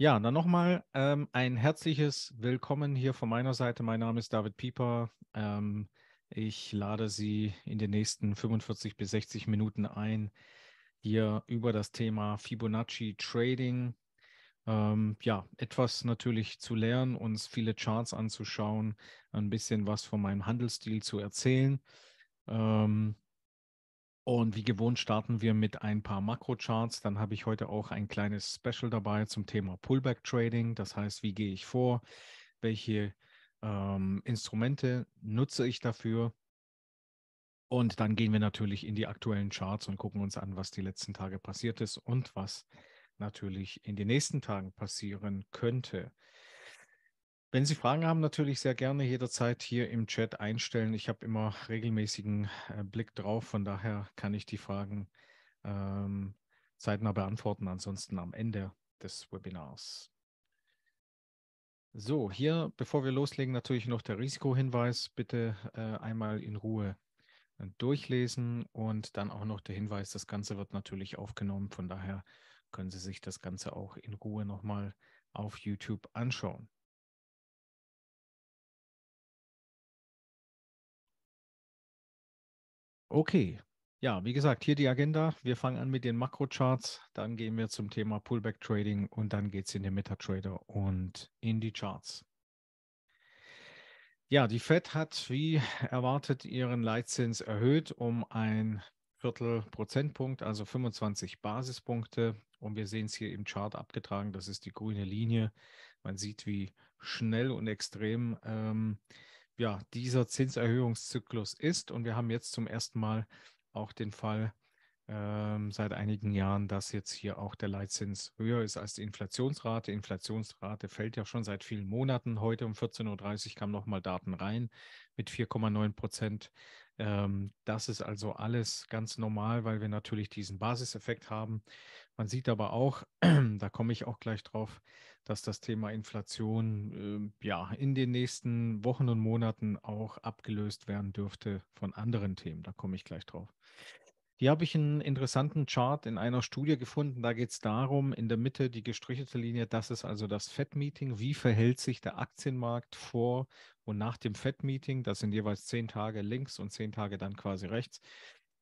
Ja, dann nochmal ähm, ein herzliches Willkommen hier von meiner Seite. Mein Name ist David Pieper. Ähm, ich lade Sie in den nächsten 45 bis 60 Minuten ein, hier über das Thema Fibonacci Trading ähm, ja, etwas natürlich zu lernen, uns viele Charts anzuschauen, ein bisschen was von meinem Handelsstil zu erzählen. Ähm, und wie gewohnt starten wir mit ein paar Makrocharts. Dann habe ich heute auch ein kleines Special dabei zum Thema Pullback Trading. Das heißt, wie gehe ich vor? Welche ähm, Instrumente nutze ich dafür? Und dann gehen wir natürlich in die aktuellen Charts und gucken uns an, was die letzten Tage passiert ist und was natürlich in den nächsten Tagen passieren könnte. Wenn Sie Fragen haben, natürlich sehr gerne jederzeit hier im Chat einstellen. Ich habe immer regelmäßigen äh, Blick drauf, von daher kann ich die Fragen ähm, zeitnah beantworten, ansonsten am Ende des Webinars. So, hier, bevor wir loslegen, natürlich noch der Risikohinweis. Bitte äh, einmal in Ruhe äh, durchlesen und dann auch noch der Hinweis, das Ganze wird natürlich aufgenommen, von daher können Sie sich das Ganze auch in Ruhe nochmal auf YouTube anschauen. Okay. Ja, wie gesagt, hier die Agenda. Wir fangen an mit den Makrocharts, dann gehen wir zum Thema Pullback Trading und dann geht es in den MetaTrader und in die Charts. Ja, die Fed hat wie erwartet ihren Leitzins erhöht um ein Viertel Prozentpunkt, also 25 Basispunkte. Und wir sehen es hier im Chart abgetragen. Das ist die grüne Linie. Man sieht, wie schnell und extrem ähm, ja, dieser Zinserhöhungszyklus ist. Und wir haben jetzt zum ersten Mal auch den Fall ähm, seit einigen Jahren, dass jetzt hier auch der Leitzins höher ist als die Inflationsrate. Inflationsrate fällt ja schon seit vielen Monaten. Heute um 14.30 Uhr kamen nochmal Daten rein mit 4,9 Prozent. Ähm, das ist also alles ganz normal, weil wir natürlich diesen Basiseffekt haben. Man sieht aber auch, da komme ich auch gleich drauf, dass das Thema Inflation äh, ja in den nächsten Wochen und Monaten auch abgelöst werden dürfte von anderen Themen. Da komme ich gleich drauf. Hier habe ich einen interessanten Chart in einer Studie gefunden. Da geht es darum, in der Mitte die gestrichelte Linie, das ist also das FED-Meeting. Wie verhält sich der Aktienmarkt vor und nach dem FED-Meeting? Das sind jeweils zehn Tage links und zehn Tage dann quasi rechts.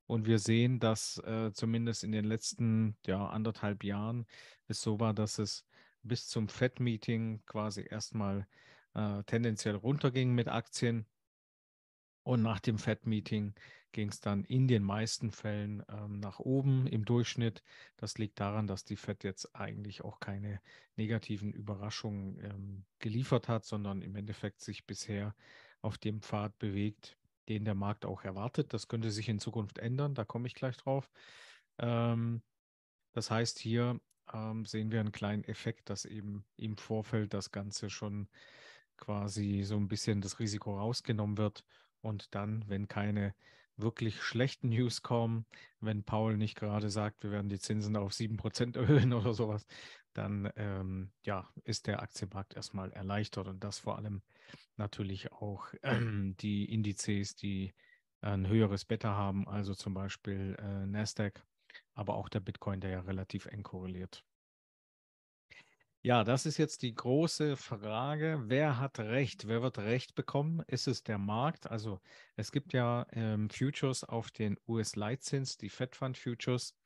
Und wir sehen, dass äh, zumindest in den letzten ja, anderthalb Jahren es so war, dass es bis zum Fed-Meeting quasi erstmal äh, tendenziell runterging mit Aktien. Und nach dem Fed-Meeting ging es dann in den meisten Fällen ähm, nach oben im Durchschnitt. Das liegt daran, dass die Fed jetzt eigentlich auch keine negativen Überraschungen ähm, geliefert hat, sondern im Endeffekt sich bisher auf dem Pfad bewegt, den der Markt auch erwartet. Das könnte sich in Zukunft ändern, da komme ich gleich drauf. Ähm, das heißt, hier ähm, sehen wir einen kleinen Effekt, dass eben im Vorfeld das Ganze schon quasi so ein bisschen das Risiko rausgenommen wird. Und dann, wenn keine wirklich schlechten News kommen, wenn Paul nicht gerade sagt, wir werden die Zinsen auf 7% erhöhen oder sowas, dann ähm, ja, ist der Aktienmarkt erstmal erleichtert und das vor allem natürlich auch ähm, die Indizes, die ein höheres Beta haben, also zum Beispiel äh, Nasdaq aber auch der Bitcoin, der ja relativ eng korreliert. Ja, das ist jetzt die große Frage. Wer hat Recht? Wer wird Recht bekommen? Ist es der Markt? Also es gibt ja ähm, Futures auf den US-Leitzins, die Fed Fund Futures.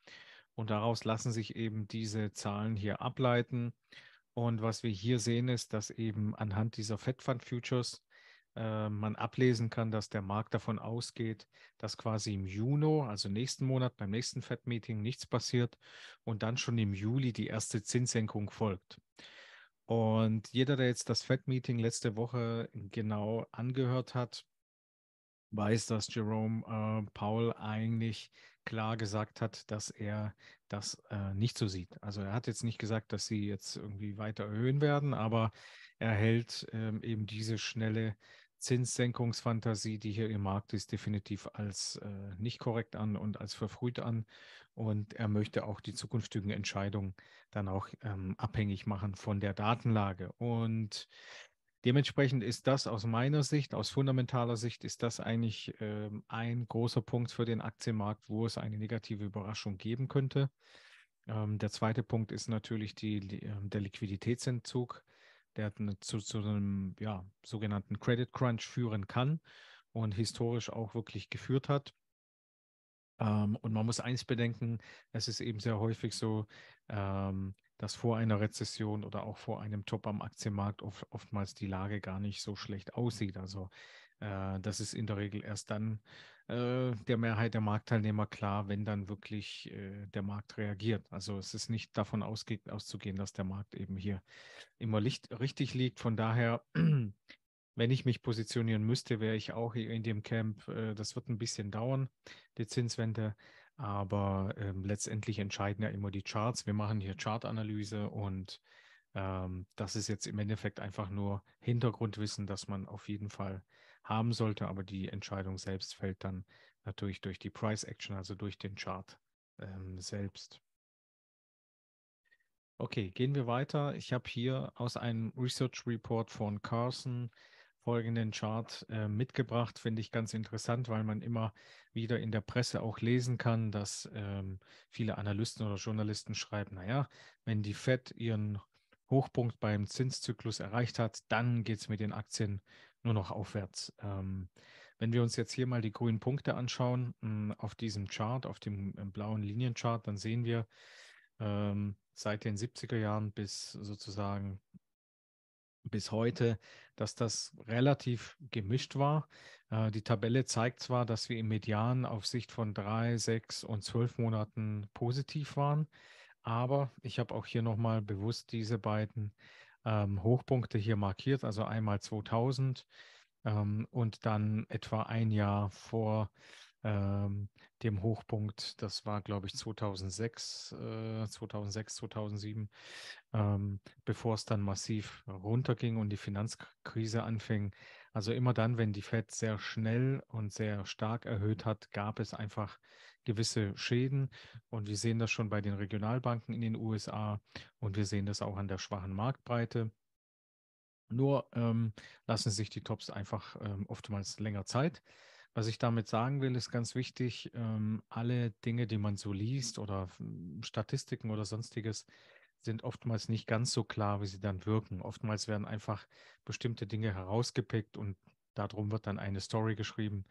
Und daraus lassen sich eben diese Zahlen hier ableiten. Und was wir hier sehen, ist, dass eben anhand dieser Fed Fund Futures äh, man ablesen kann, dass der Markt davon ausgeht, dass quasi im Juni, also nächsten Monat beim nächsten Fed-Meeting nichts passiert und dann schon im Juli die erste Zinssenkung folgt. Und jeder, der jetzt das Fed-Meeting letzte Woche genau angehört hat, weiß, dass Jerome äh, Powell eigentlich klar gesagt hat, dass er das äh, nicht so sieht. Also er hat jetzt nicht gesagt, dass sie jetzt irgendwie weiter erhöhen werden, aber er hält ähm, eben diese schnelle Zinssenkungsfantasie, die hier im Markt ist, definitiv als äh, nicht korrekt an und als verfrüht an. Und er möchte auch die zukünftigen Entscheidungen dann auch ähm, abhängig machen von der Datenlage. Und dementsprechend ist das aus meiner Sicht, aus fundamentaler Sicht, ist das eigentlich äh, ein großer Punkt für den Aktienmarkt, wo es eine negative Überraschung geben könnte. Ähm, der zweite Punkt ist natürlich die, ähm, der Liquiditätsentzug der zu, zu einem ja, sogenannten Credit Crunch führen kann und historisch auch wirklich geführt hat. Ähm, und man muss eins bedenken, es ist eben sehr häufig so, ähm, dass vor einer Rezession oder auch vor einem Top am Aktienmarkt oft, oftmals die Lage gar nicht so schlecht aussieht. Also äh, das ist in der Regel erst dann äh, der Mehrheit der Marktteilnehmer klar, wenn dann wirklich äh, der Markt reagiert. Also es ist nicht davon ausgeht, auszugehen, dass der Markt eben hier immer licht, richtig liegt. Von daher, wenn ich mich positionieren müsste, wäre ich auch in dem Camp. Äh, das wird ein bisschen dauern, die Zinswende. Aber ähm, letztendlich entscheiden ja immer die Charts. Wir machen hier Chartanalyse und ähm, das ist jetzt im Endeffekt einfach nur Hintergrundwissen, dass man auf jeden Fall haben sollte, aber die Entscheidung selbst fällt dann natürlich durch die Price Action, also durch den Chart ähm, selbst. Okay, gehen wir weiter. Ich habe hier aus einem Research Report von Carson folgenden Chart äh, mitgebracht, finde ich ganz interessant, weil man immer wieder in der Presse auch lesen kann, dass ähm, viele Analysten oder Journalisten schreiben, naja, wenn die Fed ihren Hochpunkt beim Zinszyklus erreicht hat, dann geht es mit den Aktien nur noch aufwärts. Ähm, wenn wir uns jetzt hier mal die grünen Punkte anschauen, mh, mm, auf diesem Chart, auf dem äh, blauen Linienchart, dann sehen wir ähm, seit den 70er Jahren bis sozusagen bis heute, dass das relativ gemischt war. Äh, die Tabelle zeigt zwar, dass wir im Median auf Sicht von drei, sechs und zwölf Monaten positiv waren, aber ich habe auch hier nochmal bewusst diese beiden ähm, Hochpunkte hier markiert, also einmal 2000 ähm, und dann etwa ein Jahr vor ähm, dem Hochpunkt, das war glaube ich 2006, äh, 2006, 2007, ähm, bevor es dann massiv runterging und die Finanzkrise anfing. Also immer dann, wenn die Fed sehr schnell und sehr stark erhöht hat, gab es einfach gewisse Schäden. Und wir sehen das schon bei den Regionalbanken in den USA und wir sehen das auch an der schwachen Marktbreite. Nur ähm, lassen sich die Tops einfach ähm, oftmals länger Zeit. Was ich damit sagen will, ist ganz wichtig, ähm, alle Dinge, die man so liest oder Statistiken oder sonstiges, sind oftmals nicht ganz so klar, wie sie dann wirken. Oftmals werden einfach bestimmte Dinge herausgepickt und darum wird dann eine Story geschrieben.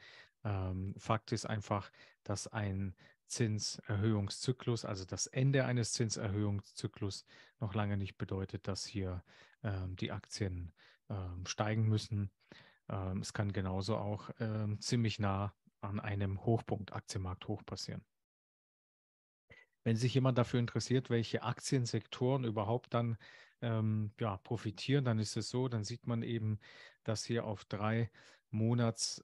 Ähm, Fakt ist einfach, dass ein Zinserhöhungszyklus, also das Ende eines Zinserhöhungszyklus, noch lange nicht bedeutet, dass hier ähm, die Aktien ähm, steigen müssen. Ähm, es kann genauso auch ähm, ziemlich nah an einem Hochpunkt, Aktienmarkt hoch passieren. Wenn sich jemand dafür interessiert, welche Aktiensektoren überhaupt dann ähm, ja, profitieren, dann ist es so, dann sieht man eben, dass hier auf drei Monats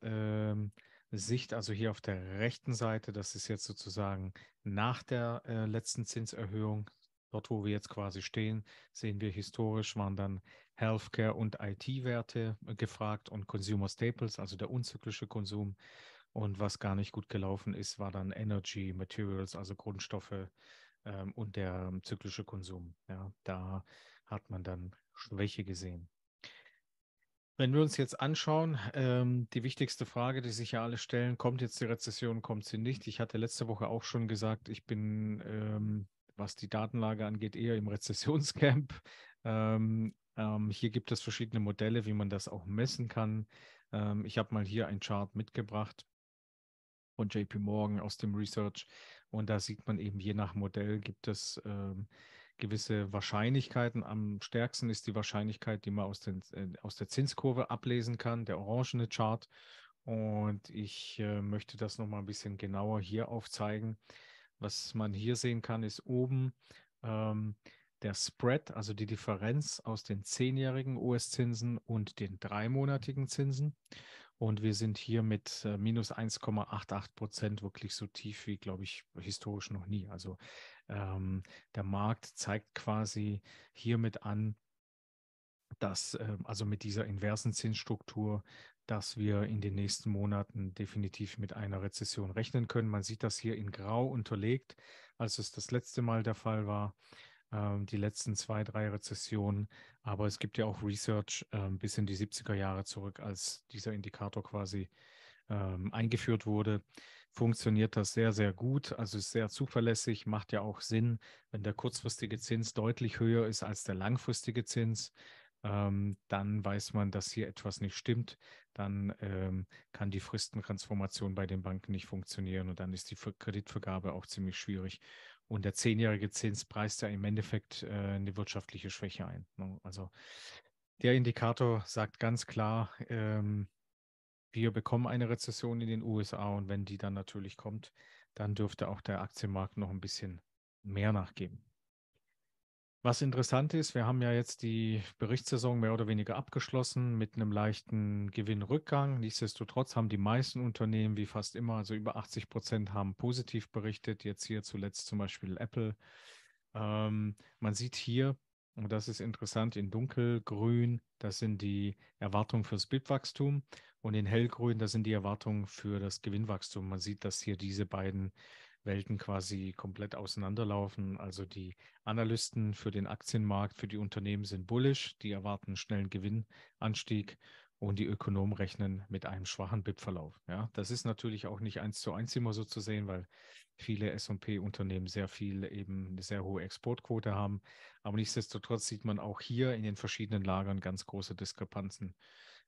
Sicht, also hier auf der rechten Seite, das ist jetzt sozusagen nach der äh, letzten Zinserhöhung. Dort, wo wir jetzt quasi stehen, sehen wir historisch waren dann Healthcare und IT-Werte äh, gefragt und Consumer Staples, also der unzyklische Konsum. Und was gar nicht gut gelaufen ist, war dann Energy, Materials, also Grundstoffe ähm, und der zyklische Konsum. Ja, da hat man dann Schwäche gesehen. Wenn wir uns jetzt anschauen, ähm, die wichtigste Frage, die sich ja alle stellen, kommt jetzt die Rezession, kommt sie nicht? Ich hatte letzte Woche auch schon gesagt, ich bin, ähm, was die Datenlage angeht, eher im Rezessionscamp. Ähm, ähm, hier gibt es verschiedene Modelle, wie man das auch messen kann. Ähm, ich habe mal hier einen Chart mitgebracht von JP Morgan aus dem Research und da sieht man eben je nach Modell gibt es ähm, gewisse Wahrscheinlichkeiten. Am stärksten ist die Wahrscheinlichkeit, die man aus, den, äh, aus der Zinskurve ablesen kann, der orangene Chart. Und ich äh, möchte das nochmal ein bisschen genauer hier aufzeigen. Was man hier sehen kann, ist oben ähm, der Spread, also die Differenz aus den zehnjährigen US-Zinsen und den dreimonatigen Zinsen. Und wir sind hier mit äh, minus 1,88 Prozent wirklich so tief wie, glaube ich, historisch noch nie. Also ähm, der Markt zeigt quasi hiermit an, dass, äh, also mit dieser inversen Zinsstruktur, dass wir in den nächsten Monaten definitiv mit einer Rezession rechnen können. Man sieht das hier in Grau unterlegt, als es das letzte Mal der Fall war. Ähm, die letzten zwei, drei Rezessionen. Aber es gibt ja auch Research ähm, bis in die 70er Jahre zurück, als dieser Indikator quasi ähm, eingeführt wurde, funktioniert das sehr, sehr gut. Also ist sehr zuverlässig, macht ja auch Sinn, wenn der kurzfristige Zins deutlich höher ist als der langfristige Zins. dann weiß man, dass hier etwas nicht stimmt. Dann kann die Fristentransformation bei den Banken nicht funktionieren und dann ist die Kreditvergabe auch ziemlich schwierig. Und der zehnjährige Zins preist ja im Endeffekt äh, eine wirtschaftliche Schwäche ein. Ne? Also der Indikator sagt ganz klar, ähm, wir bekommen eine Rezession in den USA und wenn die dann natürlich kommt, dann dürfte auch der Aktienmarkt noch ein bisschen mehr nachgeben. Was interessant ist, wir haben ja jetzt die Berichtssaison mehr oder weniger abgeschlossen mit einem leichten Gewinnrückgang. Nichtsdestotrotz haben die meisten Unternehmen, wie fast immer, also über 80 Prozent, haben positiv berichtet. Jetzt hier zuletzt zum Beispiel Apple. Ähm, man sieht hier, und das ist interessant, in dunkelgrün, das sind die Erwartungen fürs BIP-Wachstum und in hellgrün, das sind die Erwartungen für das Gewinnwachstum. Man sieht, dass hier diese beiden Welten quasi komplett auseinanderlaufen. Also die Analysten für den Aktienmarkt, für die Unternehmen sind bullisch, die erwarten einen schnellen Gewinnanstieg und die Ökonomen rechnen mit einem schwachen BIP-Verlauf. Ja, das ist natürlich auch nicht eins zu eins immer so zu sehen, weil viele S&P-Unternehmen sehr viel eben eine sehr hohe Exportquote haben. Aber nichtsdestotrotz sieht man auch hier in den verschiedenen Lagern ganz große Diskrepanzen.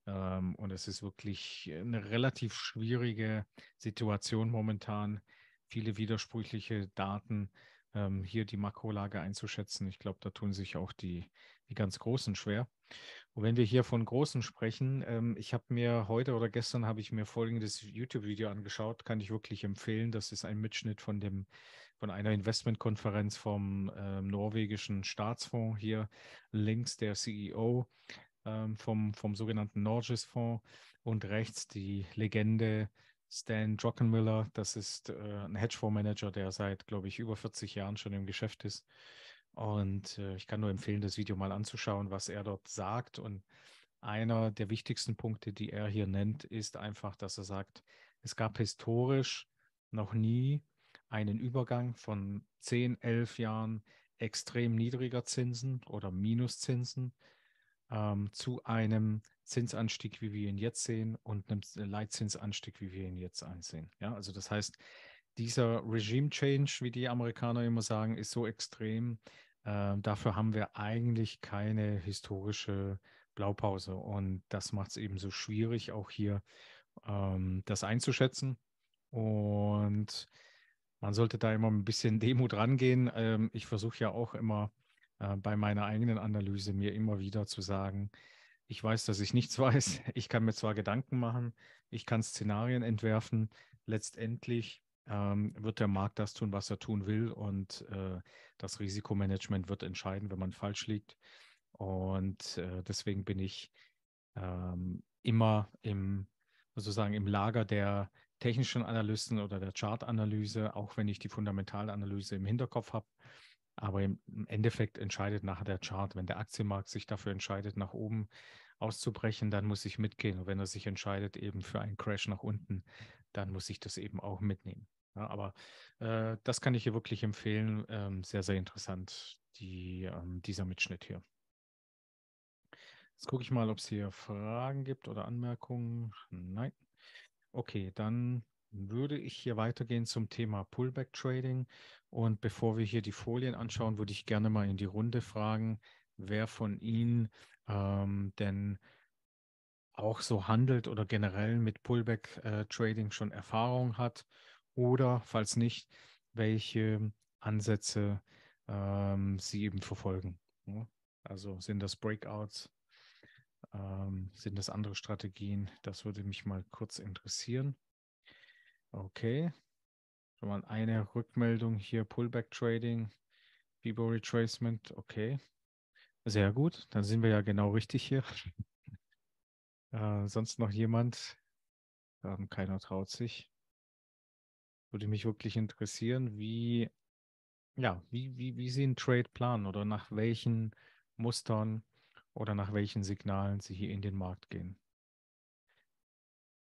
Ähm, und es ist wirklich eine relativ schwierige Situation momentan viele widersprüchliche Daten, ähm, hier die Makrolage einzuschätzen. Ich glaube, da tun sich auch die, die ganz Großen schwer. Und wenn wir hier von Großen sprechen, ähm, ich habe mir heute oder gestern habe ich mir folgendes YouTube-Video angeschaut, kann ich wirklich empfehlen. Das ist ein Mitschnitt von dem von einer Investmentkonferenz vom ähm, norwegischen Staatsfonds hier links der CEO ähm, vom vom sogenannten Norges Fonds und rechts die Legende Stan Druckenmiller, das ist äh, ein Hedgefondsmanager, der seit, glaube ich, über 40 Jahren schon im Geschäft ist. Und äh, ich kann nur empfehlen, das Video mal anzuschauen, was er dort sagt. Und einer der wichtigsten Punkte, die er hier nennt, ist einfach, dass er sagt, es gab historisch noch nie einen Übergang von 10, 11 Jahren extrem niedriger Zinsen oder Minuszinsen ähm, zu einem Zinsanstieg, wie wir ihn jetzt sehen, und einem Leitzinsanstieg, wie wir ihn jetzt einsehen. Ja, also das heißt, dieser Regime Change, wie die Amerikaner immer sagen, ist so extrem. Äh, dafür haben wir eigentlich keine historische Blaupause. Und das macht es eben so schwierig, auch hier ähm, das einzuschätzen. Und man sollte da immer ein bisschen Demut rangehen. Ähm, ich versuche ja auch immer äh, bei meiner eigenen Analyse mir immer wieder zu sagen, ich weiß, dass ich nichts weiß. Ich kann mir zwar Gedanken machen, ich kann Szenarien entwerfen. Letztendlich ähm, wird der Markt das tun, was er tun will. Und äh, das Risikomanagement wird entscheiden, wenn man falsch liegt. Und äh, deswegen bin ich ähm, immer im, sozusagen im Lager der technischen Analysten oder der Chartanalyse, auch wenn ich die Fundamentalanalyse im Hinterkopf habe. Aber im Endeffekt entscheidet nachher der Chart. Wenn der Aktienmarkt sich dafür entscheidet, nach oben auszubrechen, dann muss ich mitgehen. Und wenn er sich entscheidet eben für einen Crash nach unten, dann muss ich das eben auch mitnehmen. Ja, aber äh, das kann ich hier wirklich empfehlen. Ähm, sehr, sehr interessant, die, ähm, dieser Mitschnitt hier. Jetzt gucke ich mal, ob es hier Fragen gibt oder Anmerkungen. Nein. Okay, dann würde ich hier weitergehen zum Thema Pullback Trading. Und bevor wir hier die Folien anschauen, würde ich gerne mal in die Runde fragen, wer von Ihnen ähm, denn auch so handelt oder generell mit Pullback äh, Trading schon Erfahrung hat oder falls nicht, welche Ansätze ähm, Sie eben verfolgen. Also sind das Breakouts, ähm, sind das andere Strategien? Das würde mich mal kurz interessieren. Okay. Schon mal eine Rückmeldung hier, Pullback Trading, Bibo Retracement, okay. Sehr gut, dann sind wir ja genau richtig hier. äh, sonst noch jemand? Ähm, keiner traut sich. Würde mich wirklich interessieren, wie, ja, wie, wie, wie Sie einen Trade planen oder nach welchen Mustern oder nach welchen Signalen Sie hier in den Markt gehen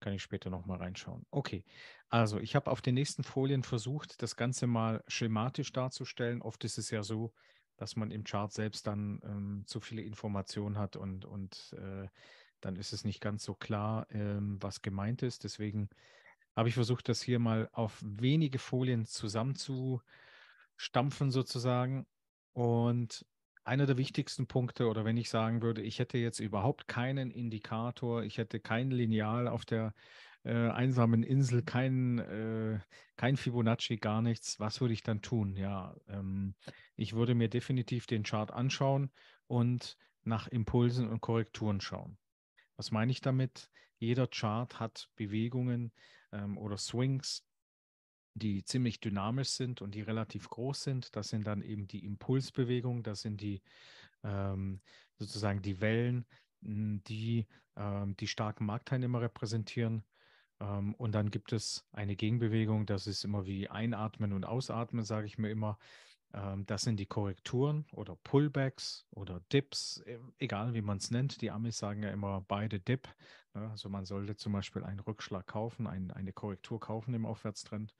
kann ich später nochmal reinschauen. Okay, also ich habe auf den nächsten Folien versucht, das Ganze mal schematisch darzustellen. Oft ist es ja so, dass man im Chart selbst dann ähm, zu viele Informationen hat und, und äh, dann ist es nicht ganz so klar, ähm, was gemeint ist. Deswegen habe ich versucht, das hier mal auf wenige Folien zusammenzustampfen sozusagen. Und einer der wichtigsten Punkte oder wenn ich sagen würde, ich hätte jetzt überhaupt keinen Indikator, ich hätte kein Lineal auf der äh, einsamen Insel, kein, äh, kein Fibonacci, gar nichts, was würde ich dann tun? Ja, ähm, ich würde mir definitiv den Chart anschauen und nach Impulsen und Korrekturen schauen. Was meine ich damit? Jeder Chart hat Bewegungen ähm, oder Swings, die ziemlich dynamisch sind und die relativ groß sind. Das sind dann eben die Impulsbewegungen, das sind die ähm, sozusagen die Wellen, die ähm, die starken Marktteilnehmer repräsentieren. Ähm, und dann gibt es eine Gegenbewegung, das ist immer wie Einatmen und Ausatmen, sage ich mir immer. Ähm, das sind die Korrekturen oder Pullbacks oder Dips, e, egal wie man es nennt. Die Amis sagen ja immer beide Dip. Ne? Also man sollte zum Beispiel einen Rückschlag kaufen, ein, eine Korrektur kaufen im Aufwärtstrend.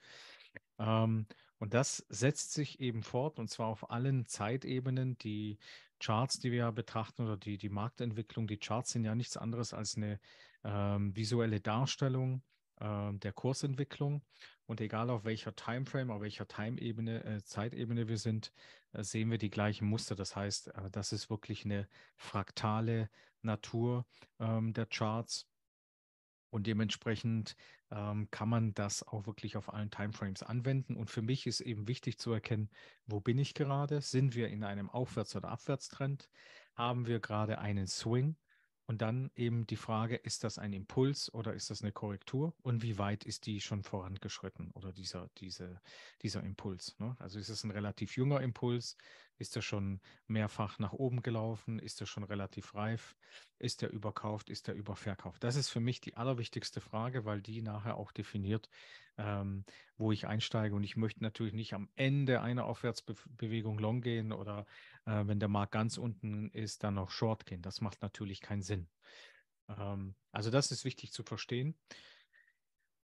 Ähm, und das setzt sich eben fort und zwar auf allen Zeitebenen. Die Charts, die wir ja betrachten oder die, die Marktentwicklung, die Charts sind ja nichts anderes als eine ähm, visuelle Darstellung äh, der Kursentwicklung. Und egal auf welcher Timeframe, auf welcher Time-Ebene, äh, Zeitebene wir sind, äh, sehen wir die gleichen Muster. Das heißt, äh, das ist wirklich eine fraktale Natur ähm, der Charts. Und dementsprechend ähm, kann man das auch wirklich auf allen Timeframes anwenden. Und für mich ist eben wichtig zu erkennen, wo bin ich gerade? Sind wir in einem Aufwärts- oder Abwärtstrend? Haben wir gerade einen Swing? Und dann eben die Frage, ist das ein Impuls oder ist das eine Korrektur? Und wie weit ist die schon vorangeschritten oder dieser, diese, dieser Impuls? Ne? Also ist es ein relativ junger Impuls? Ist er schon mehrfach nach oben gelaufen? Ist er schon relativ reif? Ist er überkauft? Ist er überverkauft? Das ist für mich die allerwichtigste Frage, weil die nachher auch definiert, ähm, wo ich einsteige. Und ich möchte natürlich nicht am Ende einer Aufwärtsbewegung long gehen oder äh, wenn der Markt ganz unten ist, dann noch Short gehen. Das macht natürlich keinen Sinn. Ähm, also das ist wichtig zu verstehen.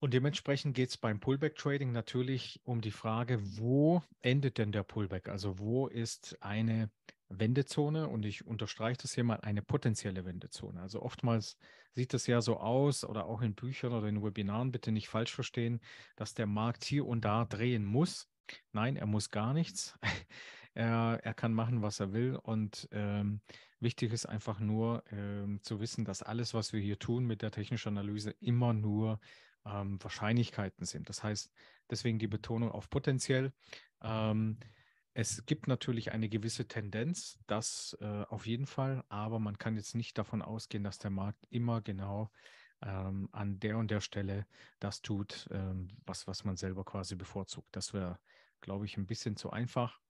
Und dementsprechend geht es beim Pullback-Trading natürlich um die Frage, wo endet denn der Pullback? Also wo ist eine Wendezone? Und ich unterstreiche das hier mal, eine potenzielle Wendezone. Also oftmals sieht das ja so aus oder auch in Büchern oder in Webinaren, bitte nicht falsch verstehen, dass der Markt hier und da drehen muss. Nein, er muss gar nichts. Er, er kann machen, was er will. Und ähm, wichtig ist einfach nur ähm, zu wissen, dass alles, was wir hier tun mit der technischen Analyse, immer nur ähm, Wahrscheinlichkeiten sind. Das heißt, deswegen die Betonung auf potenziell. Ähm, es gibt natürlich eine gewisse Tendenz, das äh, auf jeden Fall, aber man kann jetzt nicht davon ausgehen, dass der Markt immer genau ähm, an der und der Stelle das tut, ähm, was, was man selber quasi bevorzugt. Das wäre, glaube ich, ein bisschen zu einfach.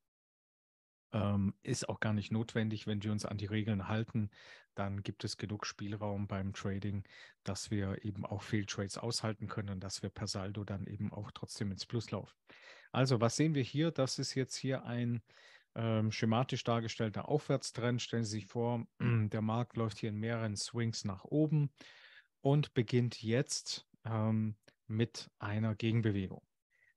Ähm, ist auch gar nicht notwendig, wenn wir uns an die Regeln halten, dann gibt es genug Spielraum beim Trading, dass wir eben auch Fehltrades aushalten können, und dass wir per Saldo dann eben auch trotzdem ins Plus laufen. Also, was sehen wir hier? Das ist jetzt hier ein ähm, schematisch dargestellter Aufwärtstrend. Stellen Sie sich vor, der Markt läuft hier in mehreren Swings nach oben und beginnt jetzt ähm, mit einer Gegenbewegung.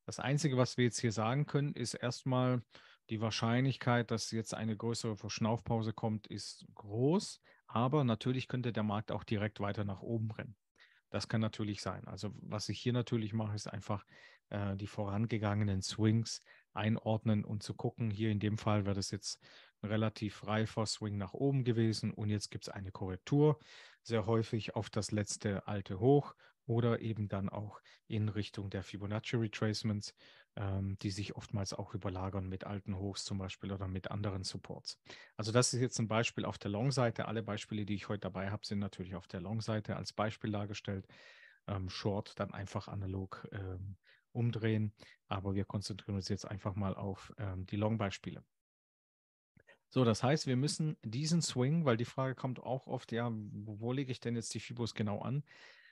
Das Einzige, was wir jetzt hier sagen können, ist erstmal, die Wahrscheinlichkeit, dass jetzt eine größere Verschnaufpause kommt, ist groß. Aber natürlich könnte der Markt auch direkt weiter nach oben rennen. Das kann natürlich sein. Also was ich hier natürlich mache, ist einfach äh, die vorangegangenen Swings einordnen und zu gucken. Hier in dem Fall wäre das jetzt ein relativ reifer Swing nach oben gewesen und jetzt gibt es eine Korrektur, sehr häufig auf das letzte alte Hoch oder eben dann auch in Richtung der Fibonacci Retracements ähm, die sich oftmals auch überlagern mit alten Hochs zum Beispiel oder mit anderen Supports. Also das ist jetzt ein Beispiel auf der Long-Seite. Alle Beispiele, die ich heute dabei habe, sind natürlich auf der Long-Seite als Beispiel dargestellt. Ähm, Short dann einfach analog ähm, umdrehen. Aber wir konzentrieren uns jetzt einfach mal auf ähm, die Long-Beispiele. So, das heißt, wir müssen diesen Swing, weil die Frage kommt auch oft, ja, wo lege ich denn jetzt die Fibos genau an?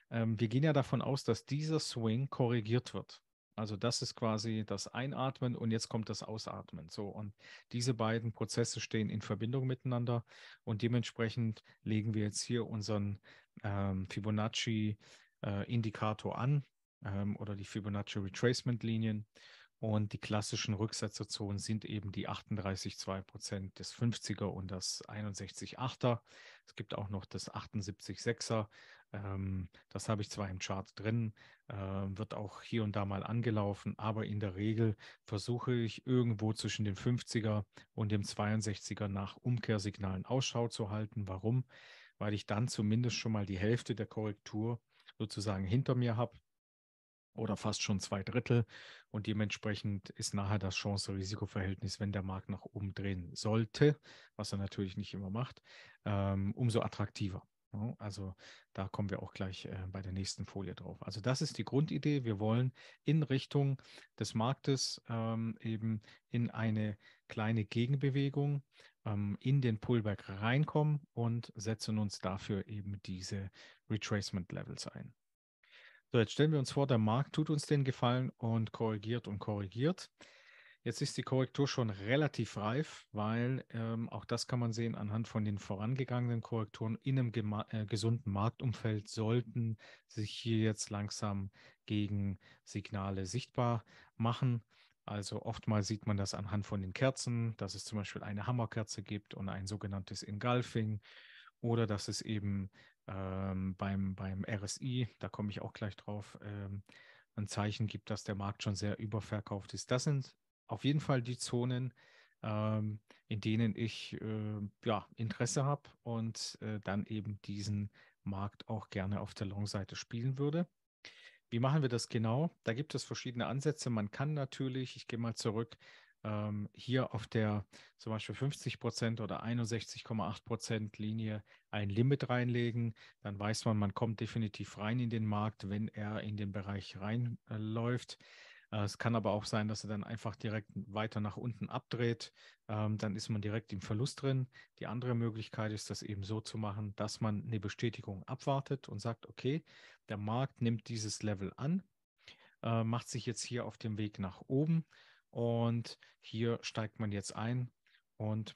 Ähm, wir gehen ja davon aus, dass dieser Swing korrigiert wird. Also das ist quasi das Einatmen und jetzt kommt das Ausatmen. So und diese beiden Prozesse stehen in Verbindung miteinander und dementsprechend legen wir jetzt hier unseren ähm, Fibonacci äh, Indikator an ähm, oder die Fibonacci Retracement Linien und die klassischen Rücksetzerzonen sind eben die 38,2 Prozent des 50er und das 61,8er. Es gibt auch noch das 78,6er. Ähm, das habe ich zwar im Chart drin, äh, wird auch hier und da mal angelaufen, aber in der Regel versuche ich irgendwo zwischen dem 50er und dem 62er nach Umkehrsignalen Ausschau zu halten. Warum? Weil ich dann zumindest schon mal die Hälfte der Korrektur sozusagen hinter mir habe oder fast schon zwei Drittel. Und dementsprechend ist nachher das Chance-Risiko-Verhältnis, wenn der Markt nach oben drehen sollte, was er natürlich nicht immer macht, ähm, umso attraktiver. Also da kommen wir auch gleich äh, bei der nächsten Folie drauf. Also das ist die Grundidee. Wir wollen in Richtung des Marktes ähm, eben in eine kleine Gegenbewegung ähm, in den Pullback reinkommen und setzen uns dafür eben diese Retracement Levels ein. So, jetzt stellen wir uns vor, der Markt tut uns den Gefallen und korrigiert und korrigiert. Jetzt ist die Korrektur schon relativ reif, weil ähm, auch das kann man sehen anhand von den vorangegangenen Korrekturen in einem äh, gesunden Marktumfeld sollten sich hier jetzt langsam Gegensignale sichtbar machen. Also oftmals sieht man das anhand von den Kerzen, dass es zum Beispiel eine Hammerkerze gibt und ein sogenanntes Engulfing oder dass es eben ähm, beim, beim RSI, da komme ich auch gleich drauf, ähm, ein Zeichen gibt, dass der Markt schon sehr überverkauft ist. Das sind auf jeden Fall die Zonen, ähm, in denen ich äh, ja, Interesse habe und äh, dann eben diesen Markt auch gerne auf der Long-Seite spielen würde. Wie machen wir das genau? Da gibt es verschiedene Ansätze. Man kann natürlich, ich gehe mal zurück, ähm, hier auf der zum Beispiel 50 Prozent oder 61,8 Prozent Linie ein Limit reinlegen, dann weiß man, man kommt definitiv rein in den Markt, wenn er in den Bereich reinläuft. Äh, äh, es kann aber auch sein, dass er dann einfach direkt weiter nach unten abdreht. Ähm, dann ist man direkt im Verlust drin. Die andere Möglichkeit ist, das eben so zu machen, dass man eine Bestätigung abwartet und sagt, okay, der Markt nimmt dieses Level an, äh, macht sich jetzt hier auf dem Weg nach oben und hier steigt man jetzt ein und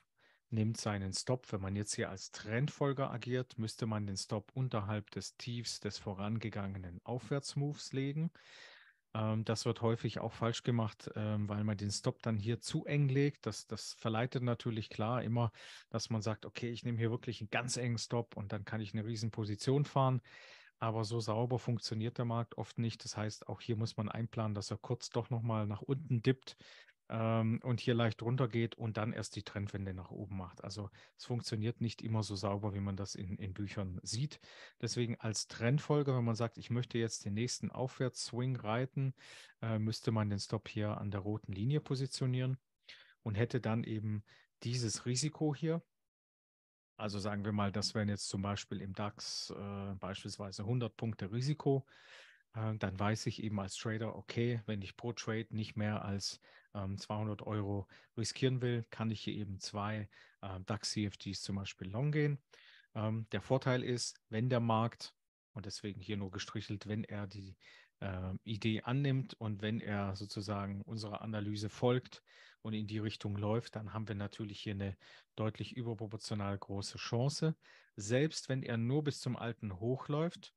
nimmt seinen Stop. Wenn man jetzt hier als Trendfolger agiert, müsste man den Stop unterhalb des Tiefs des vorangegangenen Aufwärtsmoves legen. Ähm, das wird häufig auch falsch gemacht, ähm, weil man den Stop dann hier zu eng legt. Das, das verleitet natürlich klar immer, dass man sagt, okay, ich nehme hier wirklich einen ganz engen Stop und dann kann ich eine Riesenposition fahren. Aber so sauber funktioniert der Markt oft nicht. Das heißt, auch hier muss man einplanen, dass er kurz doch nochmal nach unten dippt ähm, und hier leicht runter geht und dann erst die Trendwende nach oben macht. Also es funktioniert nicht immer so sauber, wie man das in, in Büchern sieht. Deswegen als Trendfolge, wenn man sagt, ich möchte jetzt den nächsten Aufwärtsswing reiten, äh, müsste man den Stop hier an der roten Linie positionieren und hätte dann eben dieses Risiko hier, also sagen wir mal, das wären jetzt zum Beispiel im DAX äh, beispielsweise 100 Punkte Risiko. Äh, dann weiß ich eben als Trader, okay, wenn ich pro Trade nicht mehr als ähm, 200 Euro riskieren will, kann ich hier eben zwei äh, DAX CFDs zum Beispiel long gehen. Ähm, der Vorteil ist, wenn der Markt, und deswegen hier nur gestrichelt, wenn er die äh, Idee annimmt und wenn er sozusagen unserer Analyse folgt und in die Richtung läuft, dann haben wir natürlich hier eine deutlich überproportional große Chance. Selbst wenn er nur bis zum alten Hoch läuft,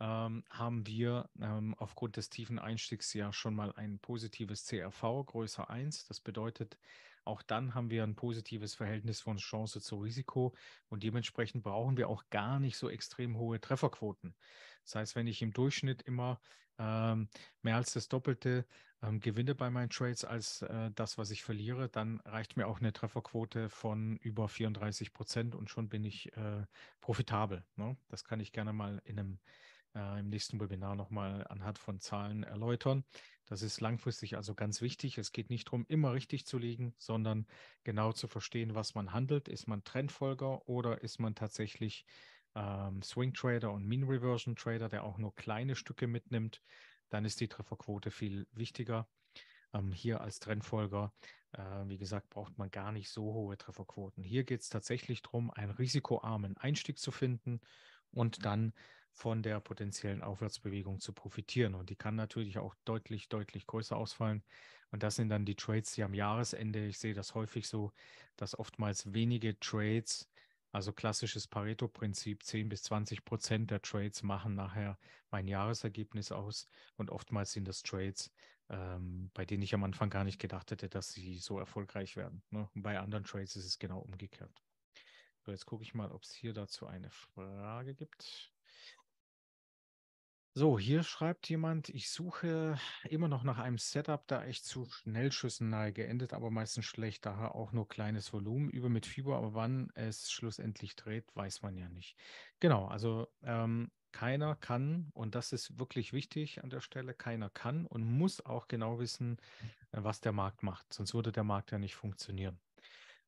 ähm, haben wir ähm, aufgrund des tiefen Einstiegs ja schon mal ein positives CRV größer 1. Das bedeutet, auch dann haben wir ein positives Verhältnis von Chance zu Risiko und dementsprechend brauchen wir auch gar nicht so extrem hohe Trefferquoten. Das heißt, wenn ich im Durchschnitt immer ähm, mehr als das Doppelte ähm, gewinne bei meinen Trades als äh, das, was ich verliere, dann reicht mir auch eine Trefferquote von über 34 Prozent und schon bin ich äh, profitabel. Ne? Das kann ich gerne mal in einem äh, im nächsten Webinar nochmal anhand von Zahlen erläutern. Das ist langfristig also ganz wichtig. Es geht nicht darum, immer richtig zu liegen, sondern genau zu verstehen, was man handelt. Ist man Trendfolger oder ist man tatsächlich ähm, Swing Trader und Mean Reversion Trader, der auch nur kleine Stücke mitnimmt? Dann ist die Trefferquote viel wichtiger. Ähm, hier als Trendfolger, äh, wie gesagt, braucht man gar nicht so hohe Trefferquoten. Hier geht es tatsächlich darum, einen risikoarmen Einstieg zu finden und dann von der potenziellen Aufwärtsbewegung zu profitieren. Und die kann natürlich auch deutlich, deutlich größer ausfallen. Und das sind dann die Trades, die am Jahresende, ich sehe das häufig so, dass oftmals wenige Trades, also klassisches Pareto-Prinzip, 10 bis 20 Prozent der Trades machen nachher mein Jahresergebnis aus. Und oftmals sind das Trades, ähm, bei denen ich am Anfang gar nicht gedacht hätte, dass sie so erfolgreich werden. Ne? bei anderen Trades ist es genau umgekehrt. So, jetzt gucke ich mal, ob es hier dazu eine Frage gibt. So, hier schreibt jemand, ich suche immer noch nach einem Setup, da ich zu Schnellschüssen neige, endet aber meistens schlecht, daher auch nur kleines Volumen, über mit Fieber, aber wann es schlussendlich dreht, weiß man ja nicht. Genau, also ähm, keiner kann, und das ist wirklich wichtig an der Stelle, keiner kann und muss auch genau wissen, äh, was der Markt macht, sonst würde der Markt ja nicht funktionieren.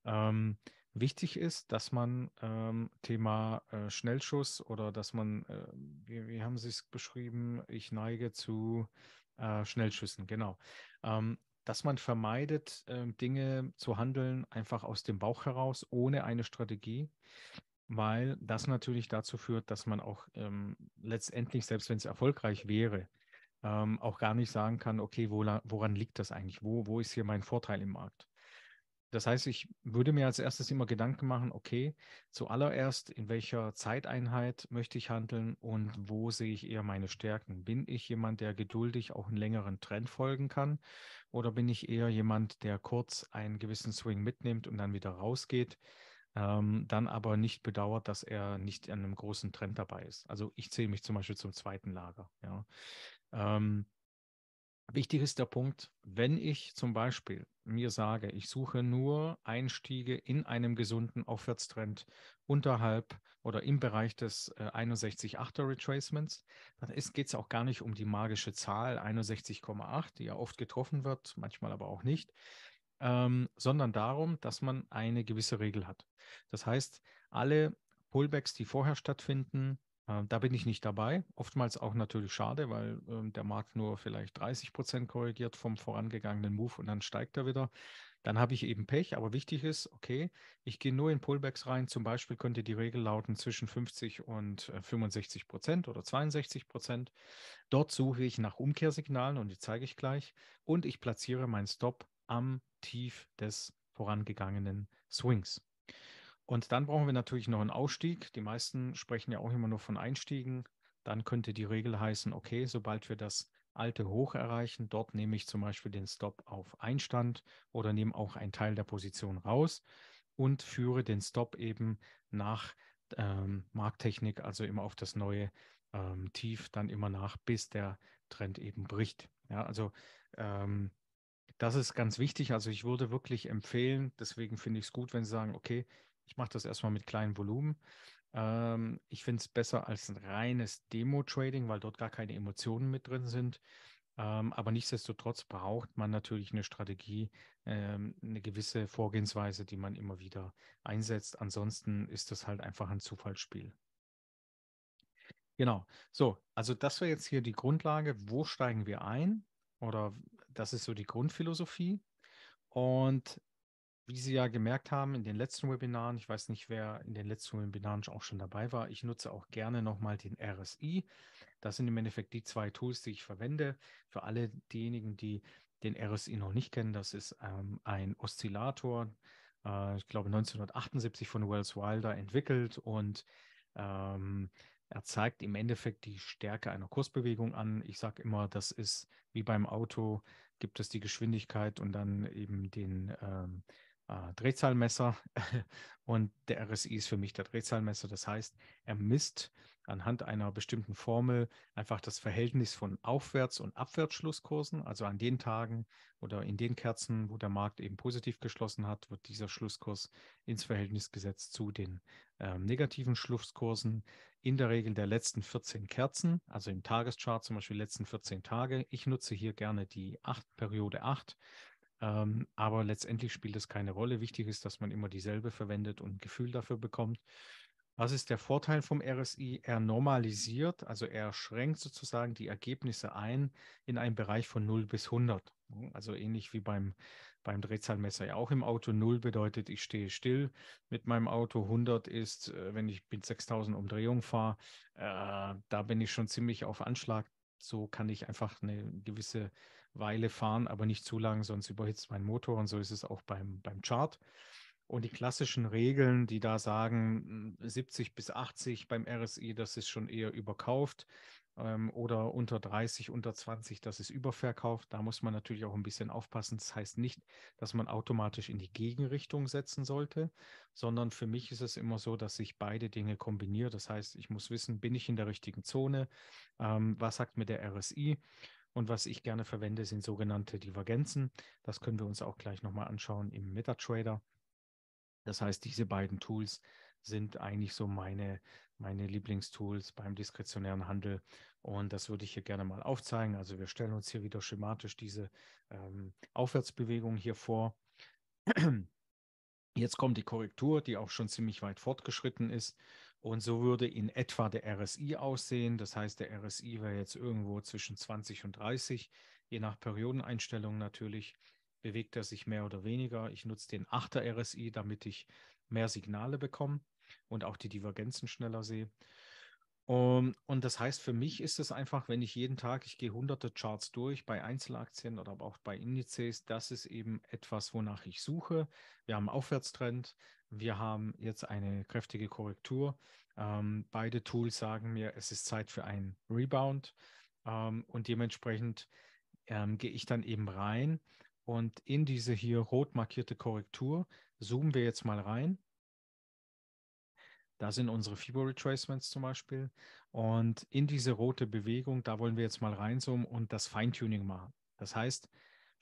Ähm, wichtig ist, dass man ähm, Thema äh, Schnellschuss oder dass man, äh, wie, wie, haben Sie es beschrieben, ich neige zu äh, Schnellschüssen, genau. Ähm, dass man vermeidet, ähm, Dinge zu handeln, einfach aus dem Bauch heraus, ohne eine Strategie, weil das natürlich dazu führt, dass man auch ähm, letztendlich, selbst wenn es erfolgreich wäre, ähm, auch gar nicht sagen kann, okay, wo, woran liegt das eigentlich? Wo, wo ist hier mein Vorteil im Markt? Das heißt, ich würde mir als erstes immer Gedanken machen, okay, zuallererst, in welcher Zeiteinheit möchte ich handeln und wo sehe ich eher meine Stärken? Bin ich jemand, der geduldig auch einen längeren Trend folgen kann? Oder bin ich eher jemand, der kurz einen gewissen Swing mitnimmt und dann wieder rausgeht? Ähm, dann aber nicht bedauert, dass er nicht an einem großen Trend dabei ist. Also ich zähle mich zum Beispiel zum zweiten Lager. Ja. Ähm, Wichtig ist der Punkt, wenn ich zum Beispiel mir sage, ich suche nur Einstiege in einem gesunden Aufwärtstrend unterhalb oder im Bereich des 61,8er äh, Retracements, dann geht es auch gar nicht um die magische Zahl 61,8, die ja oft getroffen wird, manchmal aber auch nicht, ähm, sondern darum, dass man eine gewisse Regel hat. Das heißt, alle Pullbacks, die vorher stattfinden, ähm, da bin ich nicht dabei. Oftmals auch natürlich schade, weil ähm, der Markt nur vielleicht 30 Prozent korrigiert vom vorangegangenen Move und dann steigt er wieder. Dann habe ich eben Pech, aber wichtig ist, okay, ich gehe nur in Pullbacks rein. Zum Beispiel könnte die Regel lauten zwischen 50 und 65 äh, Prozent oder 62 Prozent. Dort suche ich nach Umkehrsignalen und die zeige ich gleich. Und ich platziere meinen Stop am Tief des vorangegangenen Swings. Und dann brauchen wir natürlich noch einen Ausstieg. Die meisten sprechen ja auch immer nur von Einstiegen. Dann könnte die Regel heißen, okay, sobald wir das alte Hoch erreichen, dort nehme ich zum Beispiel den Stop auf Einstand oder nehme auch einen Teil der Position raus und führe den Stop eben nach ähm, Markttechnik, also immer auf das neue ähm, Tief, dann immer nach, bis der Trend eben bricht. Ja, also ähm, das ist ganz wichtig. Also ich würde wirklich empfehlen, deswegen finde ich es gut, wenn Sie sagen, okay, ich mache das erstmal mit kleinem Volumen. Ähm, ich finde es besser als ein reines Demo-Trading, weil dort gar keine Emotionen mit drin sind. Ähm, aber nichtsdestotrotz braucht man natürlich eine Strategie, ähm, eine gewisse Vorgehensweise, die man immer wieder einsetzt. Ansonsten ist das halt einfach ein Zufallsspiel. Genau. So, also das wäre jetzt hier die Grundlage. Wo steigen wir ein? Oder das ist so die Grundphilosophie. Und wie Sie ja gemerkt haben in den letzten Webinaren, ich weiß nicht, wer in den letzten Webinaren auch schon dabei war, ich nutze auch gerne nochmal den RSI. Das sind im Endeffekt die zwei Tools, die ich verwende. Für alle diejenigen, die den RSI noch nicht kennen, das ist ähm, ein Oszillator, äh, ich glaube 1978 von Wells Wilder entwickelt und ähm, er zeigt im Endeffekt die Stärke einer Kursbewegung an. Ich sage immer, das ist wie beim Auto, gibt es die Geschwindigkeit und dann eben den ähm, äh, Drehzahlmesser und der RSI ist für mich der Drehzahlmesser. Das heißt, er misst anhand einer bestimmten Formel einfach das Verhältnis von Aufwärts- und Abwärtsschlusskursen. Also an den Tagen oder in den Kerzen, wo der Markt eben positiv geschlossen hat, wird dieser Schlusskurs ins Verhältnis gesetzt zu den äh, negativen Schlusskursen. In der Regel der letzten 14 Kerzen, also im Tageschart zum Beispiel letzten 14 Tage. Ich nutze hier gerne die 8, Periode 8 ähm, aber letztendlich spielt es keine Rolle. Wichtig ist, dass man immer dieselbe verwendet und ein Gefühl dafür bekommt. Was ist der Vorteil vom RSI? Er normalisiert, also er schränkt sozusagen die Ergebnisse ein in einen Bereich von 0 bis 100. Also ähnlich wie beim, beim Drehzahlmesser ja auch im Auto. 0 bedeutet, ich stehe still mit meinem Auto. 100 ist, äh, wenn ich mit 6000 Umdrehungen fahre, äh, da bin ich schon ziemlich auf Anschlag. So kann ich einfach eine gewisse Weile fahren, aber nicht zu lang, sonst überhitzt mein Motor und so ist es auch beim, beim Chart. Und die klassischen Regeln, die da sagen, 70 hm, bis 80 beim RSI, das ist schon eher überkauft ähm, oder unter 30, unter 20, das ist überverkauft. Da muss man natürlich auch ein bisschen aufpassen. Das heißt nicht, dass man automatisch in die Gegenrichtung setzen sollte, sondern für mich ist es immer so, dass ich beide Dinge kombiniere. Das heißt, ich muss wissen, bin ich in der richtigen Zone? Ähm, was sagt mir der RSI? Und was ich gerne verwende, sind sogenannte Divergenzen. Das können wir uns auch gleich nochmal anschauen im MetaTrader. Das heißt, diese beiden Tools sind eigentlich so meine, meine Lieblingstools beim diskretionären Handel. Und das würde ich hier gerne mal aufzeigen. Also wir stellen uns hier wieder schematisch diese ähm, Aufwärtsbewegung hier vor. Jetzt kommt die Korrektur, die auch schon ziemlich weit fortgeschritten ist. Und so würde in etwa der RSI aussehen. Das heißt, der RSI wäre jetzt irgendwo zwischen 20 und 30, je nach Periodeneinstellung natürlich. Bewegt er sich mehr oder weniger? Ich nutze den 8er RSI, damit ich mehr Signale bekomme und auch die Divergenzen schneller sehe. Um, ähm, und das heißt, für mich ist es einfach, wenn ich jeden Tag, ich gehe hunderte Charts durch bei Einzelaktien oder aber auch bei Indizes, das ist eben etwas, wonach ich suche. Wir haben einen Aufwärtstrend, wir haben jetzt eine kräftige Korrektur. Ähm, beide Tools sagen mir, es ist Zeit für einen Rebound. Ähm, und dementsprechend ähm, gehe ich dann eben rein. Und in diese hier rot markierte Korrektur zoomen wir jetzt mal rein. Da sind unsere Fibo Retracements zum Beispiel. Und in diese rote Bewegung, da wollen wir jetzt mal reinzoomen und das Feintuning machen. Das heißt,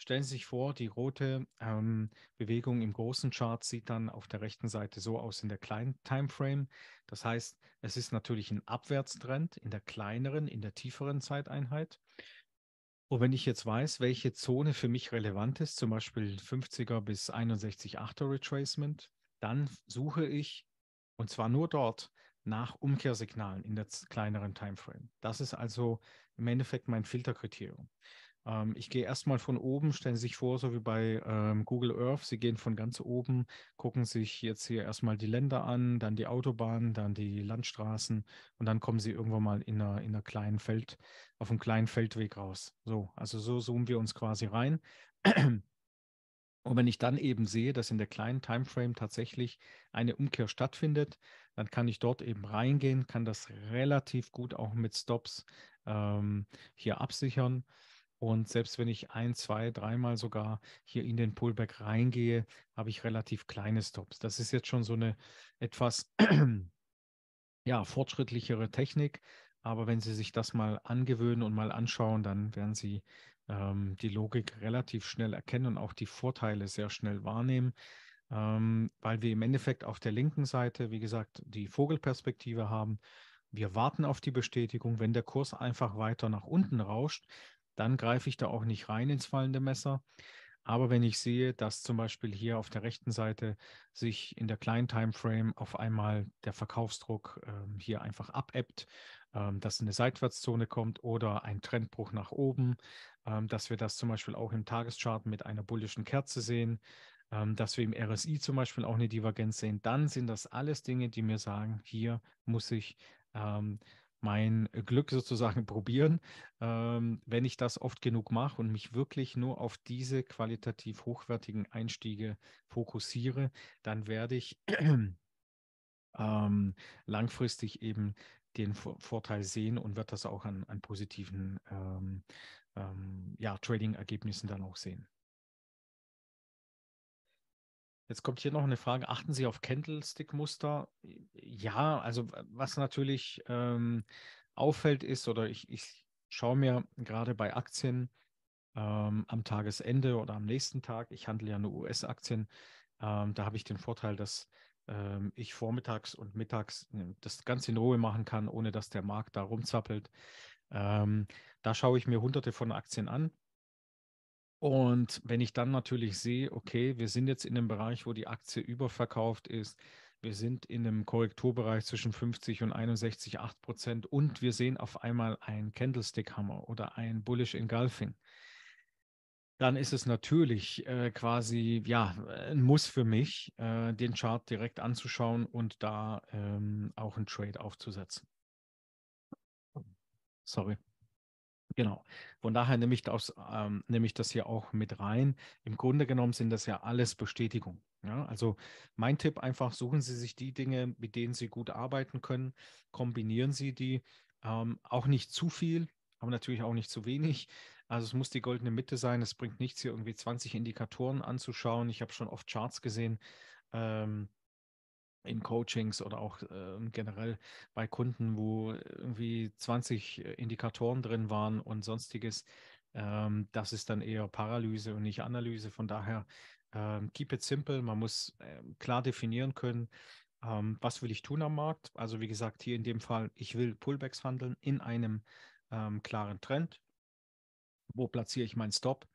Stellen Sie sich vor, die rote ähm, Bewegung im großen Chart sieht dann auf der rechten Seite so aus in der kleinen Timeframe. Das heißt, es ist natürlich ein Abwärtstrend in der kleineren, in der tieferen Zeiteinheit. Und wenn ich jetzt weiß, welche Zone für mich relevant ist, zum Beispiel 50er bis 61,8er Retracement, dann suche ich, und zwar nur dort, nach Umkehrsignalen in der kleineren Timeframe. Das ist also im Endeffekt mein Filterkriterium. Ähm, ich gehe erstmal von oben, stellen Sie sich vor, so wie bei ähm, Google Earth, Sie gehen von ganz oben, gucken sich jetzt hier erstmal die Länder an, dann die Autobahnen, dann die Landstraßen und dann kommen Sie irgendwann mal in einer, in einer kleinen Feld, auf einem kleinen Feldweg raus. So, also so zoomen wir uns quasi rein. Und wenn ich dann eben sehe, dass in der kleinen Timeframe tatsächlich eine Umkehr stattfindet, dann kann ich dort eben reingehen, kann das relativ gut auch mit Stops ähm, hier absichern. Und selbst wenn ich ein, zwei, dreimal sogar hier in den Pullback reingehe, habe ich relativ kleine Stops. Das ist jetzt schon so eine etwas ja, fortschrittlichere Technik. Aber wenn Sie sich das mal angewöhnen und mal anschauen, dann werden Sie ähm, die Logik relativ schnell erkennen und auch die Vorteile sehr schnell wahrnehmen, ähm, weil wir im Endeffekt auf der linken Seite, wie gesagt, die Vogelperspektive haben. Wir warten auf die Bestätigung. Wenn der Kurs einfach weiter nach unten rauscht, dann greife ich da auch nicht rein ins fallende Messer. Aber wenn ich sehe, dass zum Beispiel hier auf der rechten Seite sich in der kleinen Timeframe auf einmal der Verkaufsdruck ähm, hier einfach abebbt, ähm, dass eine Seitwärtszone kommt oder ein Trendbruch nach oben, ähm, dass wir das zum Beispiel auch im Tageschart mit einer bullischen Kerze sehen, ähm, dass wir im RSI zum Beispiel auch eine Divergenz sehen, dann sind das alles Dinge, die mir sagen, hier muss ich ähm, mein Glück sozusagen probieren. Ähm, wenn ich das oft genug mache und mich wirklich nur auf diese qualitativ hochwertigen Einstiege fokussiere, dann werde ich ähm, langfristig eben den Vorteil sehen und wird das auch an, an positiven ähm, ähm ja, Trading-Ergebnissen dann auch sehen. Jetzt kommt hier noch eine Frage. Achten Sie auf Candlestick-Muster? Ja, also was natürlich ähm, auffällt ist, oder ich, ich schaue mir gerade bei Aktien ähm, am Tagesende oder am nächsten Tag, ich handle ja nur US-Aktien, ähm, da habe ich den Vorteil, dass ähm, ich vormittags und mittags äh, das Ganze in Ruhe machen kann, ohne dass der Markt da rumzappelt. Ähm, da schaue ich mir hunderte von Aktien an und wenn ich dann natürlich sehe, okay, wir sind jetzt in einem Bereich, wo die Aktie überverkauft ist, wir sind in einem Korrekturbereich zwischen 50 und 61, 8 Prozent und wir sehen auf einmal einen Candlestick-Hammer oder ein Bullish Engulfing, dann ist es natürlich äh, quasi ja äh, ein Muss für mich, äh, den Chart direkt anzuschauen und da ähm, auch einen Trade aufzusetzen. Sorry. Genau. Von daher nehme ich, das, ähm, nehme ich das hier auch mit rein. Im Grunde genommen sind das ja alles Bestätigungen. Ja? Also mein Tipp einfach, suchen Sie sich die Dinge, mit denen Sie gut arbeiten können, kombinieren Sie die. Ähm, auch nicht zu viel, aber natürlich auch nicht zu wenig. Also es muss die goldene Mitte sein. Es bringt nichts, hier irgendwie 20 Indikatoren anzuschauen. Ich habe schon oft Charts gesehen. Ähm, in Coachings oder auch äh, generell bei Kunden, wo irgendwie 20 äh, Indikatoren drin waren und sonstiges. Ähm, das ist dann eher Paralyse und nicht Analyse. Von daher ähm, keep it simple. Man muss äh, klar definieren können, ähm, was will ich tun am Markt. Also wie gesagt, hier in dem Fall, ich will Pullbacks handeln in einem ähm, klaren Trend. Wo platziere ich meinen Stop?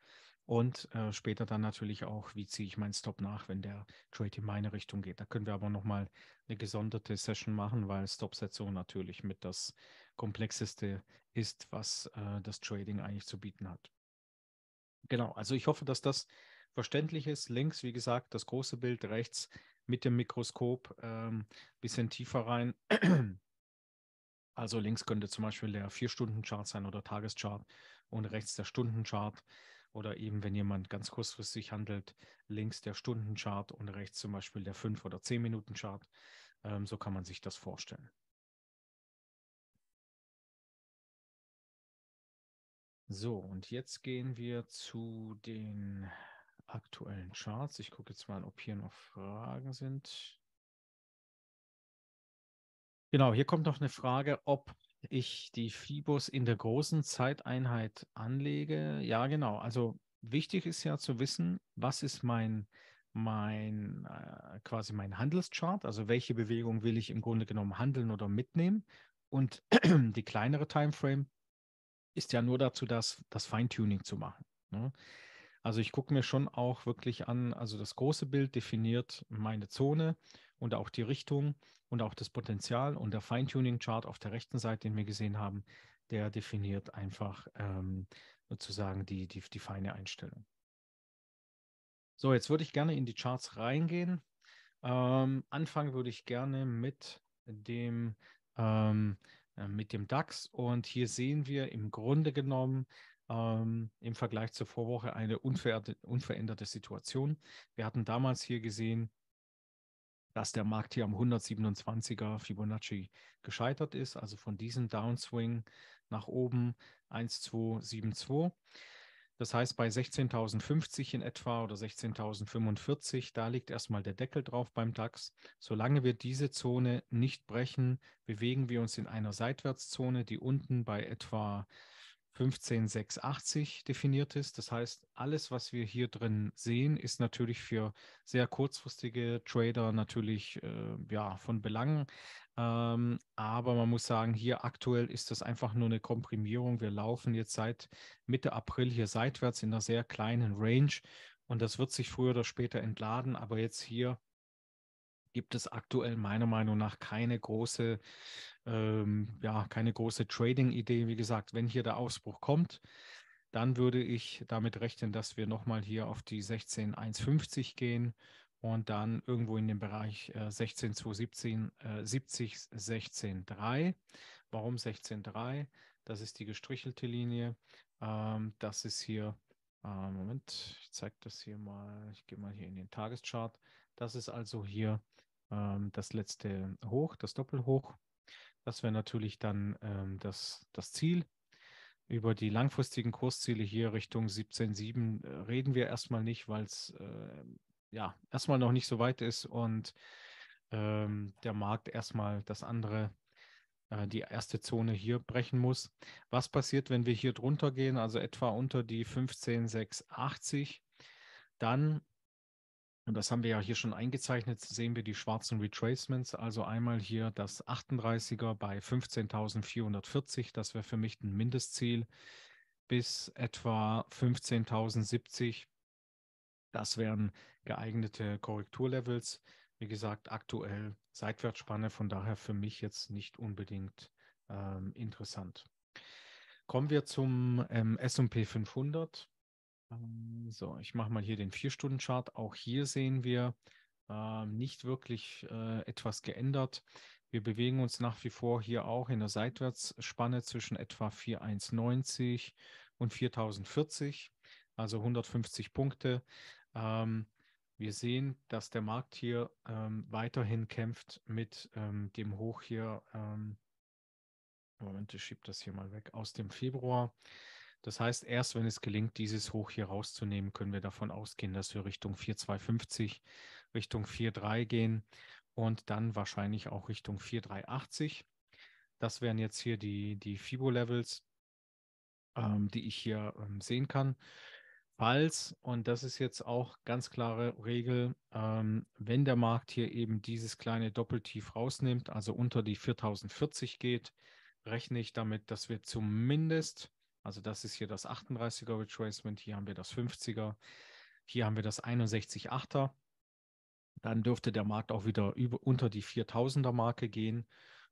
Und äh, später dann natürlich auch, wie ziehe ich meinen Stop nach, wenn der Trade in meine Richtung geht. Da können wir aber nochmal eine gesonderte Session machen, weil Stop-Setzung natürlich mit das komplexeste ist, was äh, das Trading eigentlich zu bieten hat. Genau, also ich hoffe, dass das verständlich ist. Links, wie gesagt, das große Bild, rechts mit dem Mikroskop ähm, bisschen tiefer rein. Also links könnte zum Beispiel der 4-Stunden-Chart sein oder Tageschart und rechts der Stundenchart. Oder eben, wenn jemand ganz kurzfristig handelt, links der Stundenchart und rechts zum Beispiel der 5- oder 10-Minuten-Chart. Ähm, so kann man sich das vorstellen. So, und jetzt gehen wir zu den aktuellen Charts. Ich gucke jetzt mal, ob hier noch Fragen sind. Genau, hier kommt noch eine Frage, ob ich die Fibos in der großen Zeiteinheit anlege. Ja, genau. Also wichtig ist ja zu wissen, was ist mein, mein äh, quasi mein Handelschart, also welche Bewegung will ich im Grunde genommen handeln oder mitnehmen. Und die kleinere Timeframe ist ja nur dazu, das, das Feintuning zu machen. Ne? Also ich gucke mir schon auch wirklich an, also das große Bild definiert meine Zone und auch die Richtung und auch das Potenzial. Und der Feintuning-Chart auf der rechten Seite, den wir gesehen haben, der definiert einfach ähm, sozusagen die, die, die feine Einstellung. So, jetzt würde ich gerne in die Charts reingehen. Ähm, anfangen würde ich gerne mit dem, ähm, äh, mit dem DAX. Und hier sehen wir im Grunde genommen ähm, im Vergleich zur Vorwoche eine unveränderte Situation. Wir hatten damals hier gesehen, dass der Markt hier am 127er Fibonacci gescheitert ist, also von diesem Downswing nach oben 1272. Das heißt, bei 16.050 in etwa oder 16.045, da liegt erstmal der Deckel drauf beim DAX. Solange wir diese Zone nicht brechen, bewegen wir uns in einer Seitwärtszone, die unten bei etwa 15680 definiert ist. Das heißt, alles, was wir hier drin sehen, ist natürlich für sehr kurzfristige Trader natürlich äh, ja, von Belang. Ähm, aber man muss sagen, hier aktuell ist das einfach nur eine Komprimierung. Wir laufen jetzt seit Mitte April hier seitwärts in einer sehr kleinen Range und das wird sich früher oder später entladen. Aber jetzt hier gibt es aktuell meiner Meinung nach keine große, ähm, ja, keine große Trading-Idee. Wie gesagt, wenn hier der Ausbruch kommt, dann würde ich damit rechnen, dass wir nochmal hier auf die 16,150 gehen und dann irgendwo in den Bereich äh, 16 äh, 70, 16,3. Warum 16,3? Das ist die gestrichelte Linie. Ähm, das ist hier, äh, Moment, ich zeige das hier mal, ich gehe mal hier in den Tageschart. Das ist also hier ähm, das letzte Hoch, das Doppelhoch. Das wäre natürlich dann ähm, das, das Ziel. Über die langfristigen Kursziele hier Richtung 17,7 äh, reden wir erstmal nicht, weil es äh, ja erstmal noch nicht so weit ist und ähm, der Markt erstmal das andere äh, die erste Zone hier brechen muss. Was passiert, wenn wir hier drunter gehen, also etwa unter die 15,680? Dann und das haben wir ja hier schon eingezeichnet, sehen wir die schwarzen Retracements. Also einmal hier das 38er bei 15.440. Das wäre für mich ein Mindestziel bis etwa 15.070. Das wären geeignete Korrekturlevels. Wie gesagt, aktuell Seitwärtsspanne, von daher für mich jetzt nicht unbedingt ähm, interessant. Kommen wir zum ähm, SP 500. Ähm, so, ich mache mal hier den 4-Stunden-Chart. Auch hier sehen wir äh, nicht wirklich äh, etwas geändert. Wir bewegen uns nach wie vor hier auch in der Seitwärtsspanne zwischen etwa 4190 und 4040, also 150 Punkte. Ähm, wir sehen, dass der Markt hier ähm, weiterhin kämpft mit ähm, dem Hoch hier. Ähm, Moment, ich schiebe das hier mal weg aus dem Februar. Das heißt, erst wenn es gelingt, dieses Hoch hier rauszunehmen, können wir davon ausgehen, dass wir Richtung 4250, Richtung 43 gehen und dann wahrscheinlich auch Richtung 4380. Das wären jetzt hier die, die Fibo-Levels, ähm, die ich hier ähm, sehen kann. Falls, und das ist jetzt auch ganz klare Regel, ähm, wenn der Markt hier eben dieses kleine Doppeltief rausnimmt, also unter die 4040 geht, rechne ich damit, dass wir zumindest also das ist hier das 38er Retracement, hier haben wir das 50er, hier haben wir das 61,8er. Dann dürfte der Markt auch wieder über, unter die 4000er Marke gehen.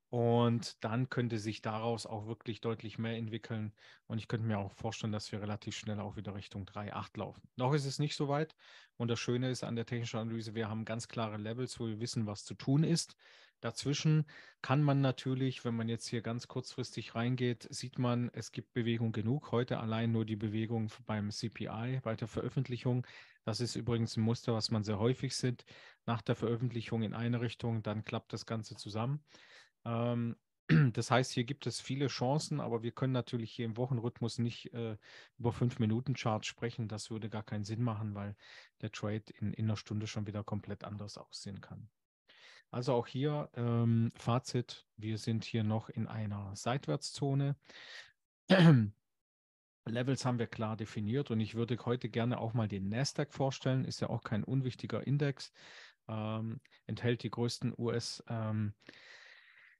Und dann könnte sich daraus auch wirklich deutlich mehr entwickeln. Und ich könnte mir auch vorstellen, dass wir relativ schnell auch wieder Richtung 3,8 laufen. Noch ist es nicht so weit. Und das Schöne ist an der technischen Analyse, wir haben ganz klare Levels, wo wir wissen, was zu tun ist. Dazwischen kann man natürlich, wenn man jetzt hier ganz kurzfristig reingeht, sieht man, es gibt Bewegung genug. Heute allein nur die Bewegung beim CPI bei der Veröffentlichung. Das ist übrigens ein Muster, was man sehr häufig sieht. Nach der Veröffentlichung in eine Richtung, dann klappt das Ganze zusammen. Ähm, das heißt, hier gibt es viele Chancen, aber wir können natürlich hier im Wochenrhythmus nicht äh, über fünf minuten Chart sprechen. Das würde gar keinen Sinn machen, weil der Trade in, in einer Stunde schon wieder komplett anders aussehen kann. Also auch hier ähm, Fazit, wir sind hier noch in einer Seitwärtszone. Levels haben wir klar definiert und ich würde heute gerne auch mal den Nasdaq vorstellen, ist ja auch kein unwichtiger Index, ähm, enthält die größten US- ähm,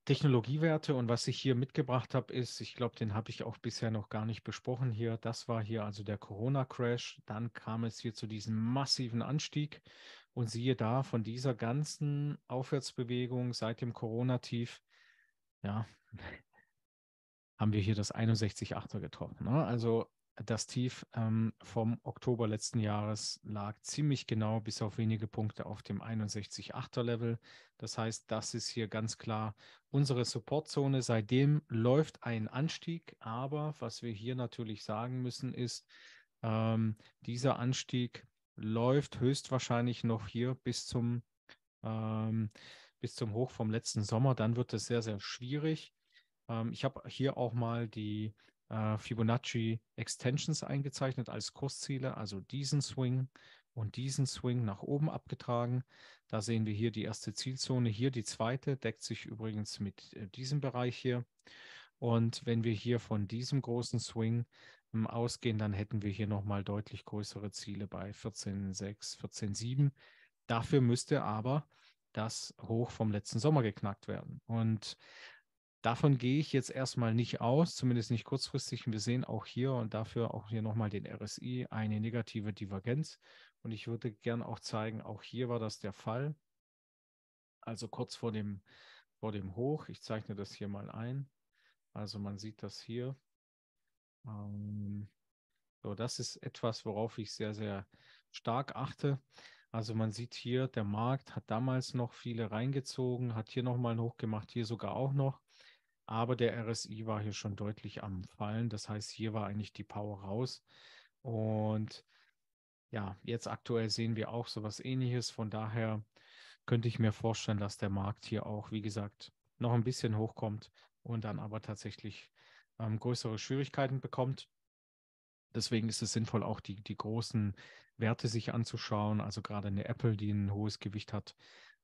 Technologiewerte und was ich hier mitgebracht habe, ist, ich glaube, den habe ich auch bisher noch gar nicht besprochen hier. Das war hier also der Corona-Crash. Dann kam es hier zu diesem massiven Anstieg und siehe da, von dieser ganzen Aufwärtsbewegung seit dem Corona-Tief, ja, haben wir hier das 61,8er getroffen. Ne? Also das Tief ähm, vom Oktober letzten Jahres lag ziemlich genau bis auf wenige Punkte auf dem 61,8er Level. Das heißt, das ist hier ganz klar unsere Supportzone. Seitdem läuft ein Anstieg, aber was wir hier natürlich sagen müssen ist, ähm, dieser Anstieg läuft höchstwahrscheinlich noch hier bis zum, ähm, bis zum Hoch vom letzten Sommer. Dann wird es sehr, sehr schwierig. Ähm, ich habe hier auch mal die äh, Fibonacci Extensions eingezeichnet als Kursziele, also diesen Swing und diesen Swing nach oben abgetragen. Da sehen wir hier die erste Zielzone, hier die zweite, deckt sich übrigens mit äh, diesem Bereich hier. Und wenn wir hier von diesem großen Swing ausgehen, dann hätten wir hier nochmal deutlich größere Ziele bei 14,6, 14,7. Dafür müsste aber das Hoch vom letzten Sommer geknackt werden. Und davon gehe ich jetzt erstmal nicht aus, zumindest nicht kurzfristig. Wir sehen auch hier und dafür auch hier nochmal den RSI eine negative Divergenz. Und ich würde gern auch zeigen, auch hier war das der Fall. Also kurz vor dem, vor dem Hoch. Ich zeichne das hier mal ein. Also man sieht das hier. Ähm, so, das ist etwas, worauf ich sehr, sehr stark achte. Also man sieht hier, der Markt hat damals noch viele reingezogen, hat hier nochmal einen Hoch gemacht, hier sogar auch noch. Aber der RSI war hier schon deutlich am Fallen. Das heißt, hier war eigentlich die Power raus. Und ja, jetzt aktuell sehen wir auch sowas ähnliches. Von daher könnte ich mir vorstellen, dass der Markt hier auch, wie gesagt, noch ein bisschen hochkommt und dann aber tatsächlich ähm, größere Schwierigkeiten bekommt. Deswegen ist es sinnvoll, auch die, die großen Werte sich anzuschauen, also gerade eine Apple, die ein hohes Gewicht hat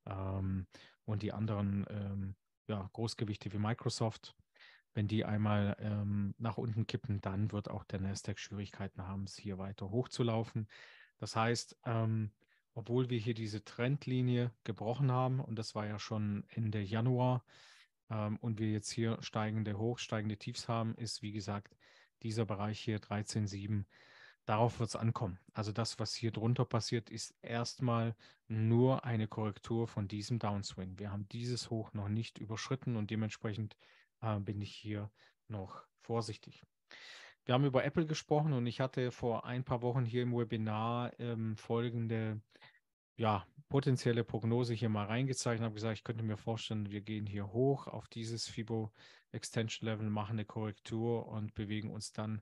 ähm, und die anderen ähm, ja, Großgewichte wie Microsoft. Wenn die einmal ähm, nach unten kippen, dann wird auch der Nasdaq Schwierigkeiten haben, es hier weiter hochzulaufen. Das heißt, ähm, obwohl wir hier diese Trendlinie gebrochen haben, und das war ja schon Ende Januar, ähm, und wir jetzt hier steigende Hochs, steigende Tiefs haben, ist wie gesagt dieser Bereich hier 13,7. Darauf wird es ankommen. Also das, was hier drunter passiert, ist erstmal nur eine Korrektur von diesem Downswing. Wir haben dieses Hoch noch nicht überschritten und dementsprechend äh, bin ich hier noch vorsichtig. Wir haben über Apple gesprochen und ich hatte vor ein paar Wochen hier im Webinar ähm, folgende ja, potenzielle Prognose hier mal reingezeichnet, habe gesagt, ich könnte mir vorstellen, wir gehen hier hoch auf dieses Fibo Extension Level, machen eine Korrektur und bewegen uns dann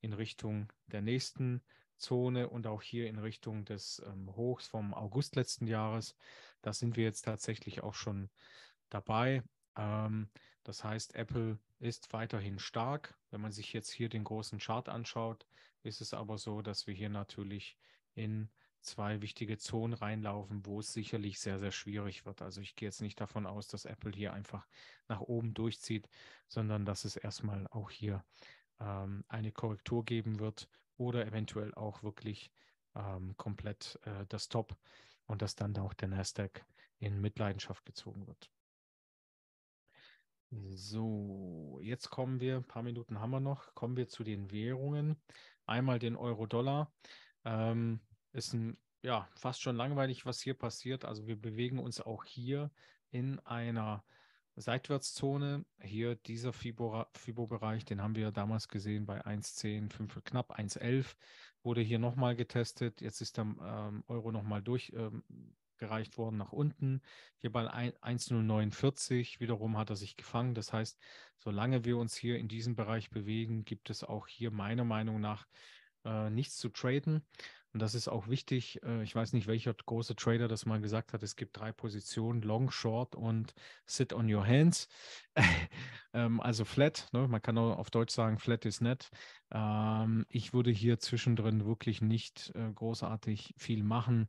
in Richtung der nächsten Zone und auch hier in Richtung des ähm, Hochs vom August letzten Jahres. Da sind wir jetzt tatsächlich auch schon dabei. Ähm, das heißt, Apple ist weiterhin stark. Wenn man sich jetzt hier den großen Chart anschaut, ist es aber so, dass wir hier natürlich in zwei wichtige Zonen reinlaufen, wo es sicherlich sehr, sehr schwierig wird. Also ich gehe jetzt nicht davon aus, dass Apple hier einfach nach oben durchzieht, sondern dass es erstmal auch hier ähm, eine Korrektur geben wird oder eventuell auch wirklich ähm, komplett äh, das Top und dass dann auch der Nasdaq in Mitleidenschaft gezogen wird. So, jetzt kommen wir, ein paar Minuten haben wir noch, kommen wir zu den Währungen. Einmal den Euro-Dollar. Ähm, ist ein, ja, fast schon langweilig, was hier passiert. Also wir bewegen uns auch hier in einer Seitwärtszone. Hier dieser FIBO-Bereich, den haben wir damals gesehen bei 1,10, knapp 1,11, wurde hier nochmal getestet. Jetzt ist der ähm, Euro nochmal durchgereicht ähm, worden nach unten. Hier bei 1,049 wiederum hat er sich gefangen. Das heißt, solange wir uns hier in diesem Bereich bewegen, gibt es auch hier meiner Meinung nach äh, nichts zu traden. Und das ist auch wichtig. Äh, ich weiß nicht, welcher große Trader das mal gesagt hat. Es gibt drei Positionen, Long, Short und Sit on your hands. Ähm, also flat, ne? man kann auch auf Deutsch sagen, flat is net. Ähm, ich würde hier zwischendrin wirklich nicht äh, großartig viel machen.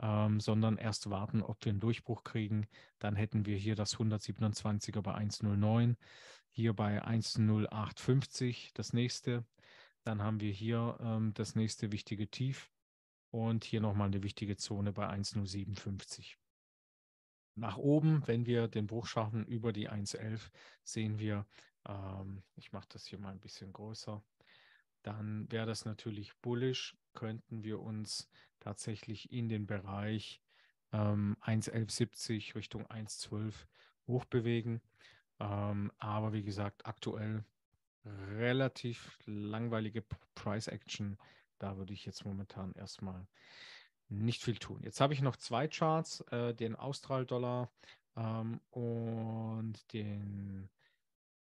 Ähm, sondern erst warten, ob wir einen Durchbruch kriegen. Dann hätten wir hier das 127er bei 109, hier bei 10850 das nächste. Dann haben wir hier ähm, das nächste wichtige Tief und hier nochmal eine wichtige Zone bei 1,0750. Nach oben, wenn wir den Bruch schaffen über die 1,11, sehen wir, ähm, ich mache das hier mal ein bisschen größer, dann wäre das natürlich bullisch, könnten wir uns tatsächlich in den Bereich ähm, 1,1170 Richtung 1,12 hochbewegen. Ähm, aber wie gesagt, aktuell relativ langweilige Price Action da würde ich jetzt momentan erstmal nicht viel tun. Jetzt habe ich noch zwei Charts, äh, den Austral-Dollar ähm, und den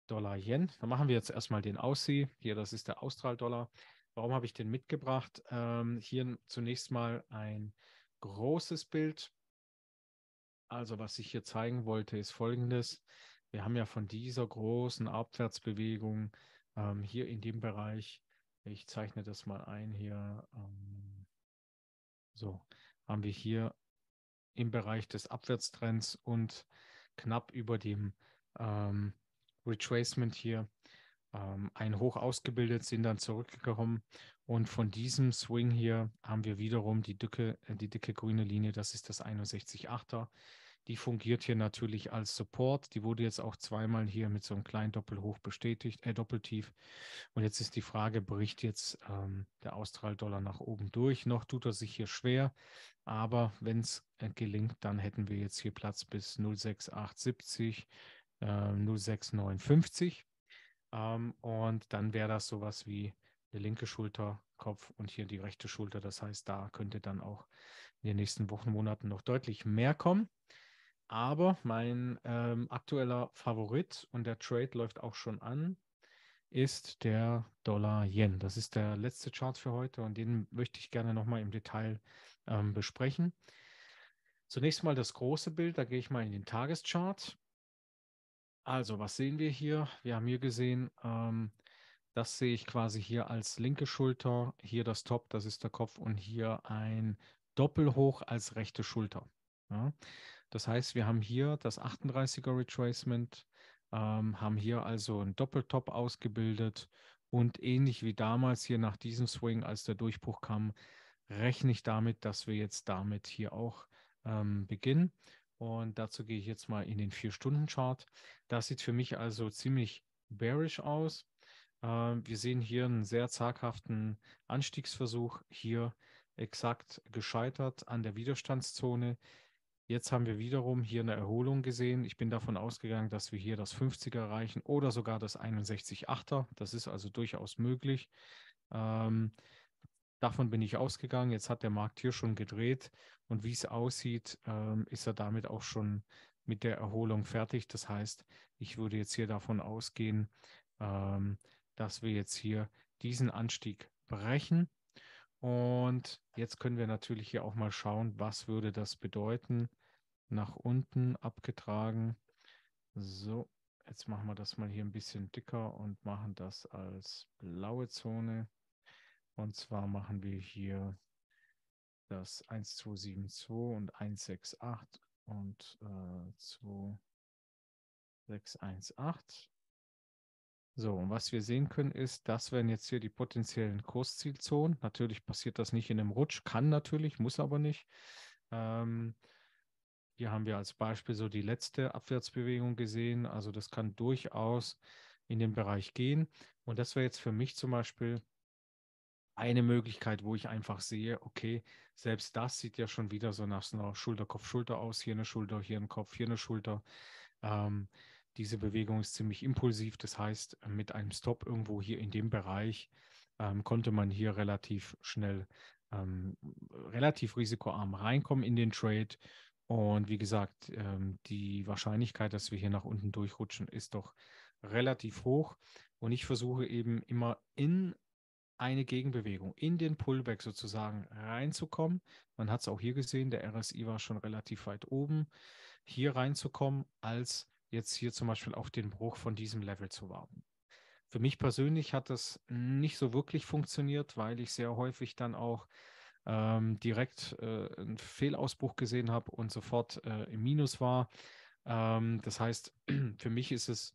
Dollar-Yen. Da machen wir jetzt erstmal den Aussie. Hier, das ist der Austral-Dollar. Warum habe ich den mitgebracht? Ähm, hier zunächst mal ein großes Bild. Also was ich hier zeigen wollte, ist folgendes. Wir haben ja von dieser großen Abwärtsbewegung ähm, hier in dem Bereich ich zeichne das mal ein hier. Ähm, so, haben wir hier im Bereich des Abwärtstrends und knapp über dem ähm, Retracement hier ähm, ein Hoch ausgebildet, sind dann zurückgekommen. Und von diesem Swing hier haben wir wiederum die dicke, äh, die dicke grüne Linie, das ist das 61,8er. Die fungiert hier natürlich als Support. Die wurde jetzt auch zweimal hier mit so einem kleinen Doppelhoch bestätigt, äh, Doppeltief. Und jetzt ist die Frage, bricht jetzt ähm, der Austral-Dollar nach oben durch? Noch tut er sich hier schwer. Aber wenn es äh, gelingt, dann hätten wir jetzt hier Platz bis 06870, äh, 06950. Ähm, und dann wäre das sowas wie der linke Schulterkopf und hier die rechte Schulter. Das heißt, da könnte dann auch in den nächsten Wochen, Monaten noch deutlich mehr kommen. Aber mein ähm, aktueller Favorit und der Trade läuft auch schon an, ist der Dollar Yen. Das ist der letzte Chart für heute und den möchte ich gerne nochmal im Detail ähm, besprechen. Zunächst mal das große Bild, da gehe ich mal in den Tageschart. Also, was sehen wir hier? Wir haben hier gesehen, ähm, das sehe ich quasi hier als linke Schulter, hier das Top, das ist der Kopf und hier ein Doppelhoch als rechte Schulter. Ja? Das heißt, wir haben hier das 38er Retracement, ähm, haben hier also einen Doppeltop ausgebildet und ähnlich wie damals hier nach diesem Swing, als der Durchbruch kam, rechne ich damit, dass wir jetzt damit hier auch ähm, beginnen. Und dazu gehe ich jetzt mal in den 4-Stunden-Chart. Das sieht für mich also ziemlich bearish aus. Ähm, wir sehen hier einen sehr zaghaften Anstiegsversuch, hier exakt gescheitert an der Widerstandszone. Jetzt haben wir wiederum hier eine Erholung gesehen. Ich bin davon ausgegangen, dass wir hier das 50er erreichen oder sogar das 61,8er. Das ist also durchaus möglich. Ähm, davon bin ich ausgegangen. Jetzt hat der Markt hier schon gedreht und wie es aussieht, ähm, ist er damit auch schon mit der Erholung fertig. Das heißt, ich würde jetzt hier davon ausgehen, ähm, dass wir jetzt hier diesen Anstieg brechen und jetzt können wir natürlich hier auch mal schauen, was würde das bedeuten. Nach unten abgetragen. So, jetzt machen wir das mal hier ein bisschen dicker und machen das als blaue Zone. Und zwar machen wir hier das 1272 und 168 und äh, 2618 so, und was wir sehen können, ist, das wären jetzt hier die potenziellen Kurszielzonen. Natürlich passiert das nicht in einem Rutsch, kann natürlich, muss aber nicht. Ähm, hier haben wir als Beispiel so die letzte Abwärtsbewegung gesehen. Also das kann durchaus in den Bereich gehen. Und das wäre jetzt für mich zum Beispiel eine Möglichkeit, wo ich einfach sehe, okay, selbst das sieht ja schon wieder so nach so einer Schulter-Kopf-Schulter aus. Hier eine Schulter, hier ein Kopf, hier eine Schulter. Ähm, diese Bewegung ist ziemlich impulsiv. Das heißt, äh, mit einem Stop irgendwo hier in dem Bereich ähm, konnte man hier relativ schnell, ähm, relativ risikoarm reinkommen in den Trade. Und wie gesagt, ähm, die Wahrscheinlichkeit, dass wir hier nach unten durchrutschen, ist doch relativ hoch. Und ich versuche eben immer in eine Gegenbewegung, in den Pullback sozusagen reinzukommen. Man hat es auch hier gesehen, der RSI war schon relativ weit oben, hier reinzukommen als jetzt hier zum Beispiel auf den Bruch von diesem Level zu warten. Für mich persönlich hat das nicht so wirklich funktioniert, weil ich sehr häufig dann auch ähm, direkt äh, einen Fehlausbruch gesehen habe und sofort äh, im Minus war. Ähm, das heißt, für mich ist es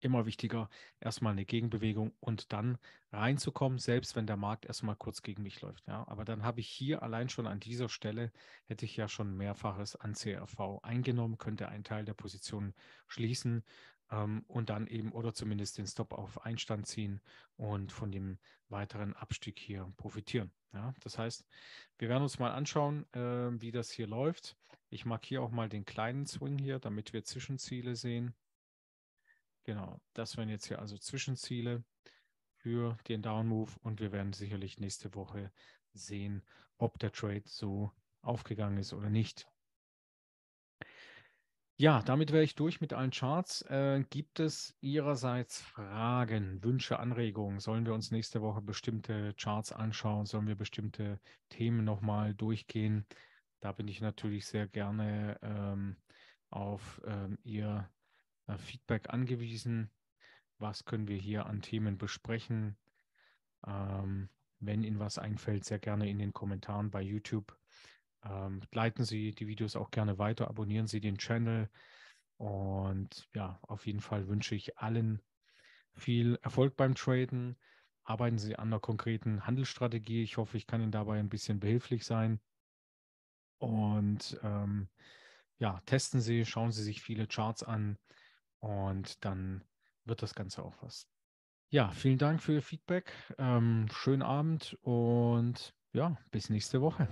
immer wichtiger, erstmal eine Gegenbewegung und dann reinzukommen, selbst wenn der Markt erstmal kurz gegen mich läuft. Ja, aber dann habe ich hier allein schon an dieser Stelle, hätte ich ja schon mehrfaches an CRV eingenommen, könnte einen Teil der Position schließen ähm, und dann eben oder zumindest den Stop auf Einstand ziehen und von dem weiteren Abstieg hier profitieren. Ja, das heißt, wir werden uns mal anschauen, äh, wie das hier läuft. Ich markiere auch mal den kleinen Swing hier, damit wir Zwischenziele sehen. Genau, das wären jetzt hier also Zwischenziele für den Down Move und wir werden sicherlich nächste Woche sehen, ob der Trade so aufgegangen ist oder nicht. Ja, damit wäre ich durch mit allen Charts. Äh, gibt es Ihrerseits Fragen, Wünsche, Anregungen? Sollen wir uns nächste Woche bestimmte Charts anschauen? Sollen wir bestimmte Themen nochmal durchgehen? Da bin ich natürlich sehr gerne ähm, auf ähm, Ihr äh, Feedback angewiesen. Was können wir hier an Themen besprechen? Ähm, wenn Ihnen was einfällt, sehr gerne in den Kommentaren bei YouTube. Ähm, leiten Sie die Videos auch gerne weiter, abonnieren Sie den Channel. Und ja, auf jeden Fall wünsche ich allen viel Erfolg beim Traden. Arbeiten Sie an einer konkreten Handelsstrategie. Ich hoffe, ich kann Ihnen dabei ein bisschen behilflich sein. Und ähm, ja, testen Sie, schauen Sie sich viele Charts an. Und dann wird das Ganze auch was. Ja, vielen Dank für Ihr Feedback. Ähm, schönen Abend und ja, bis nächste Woche.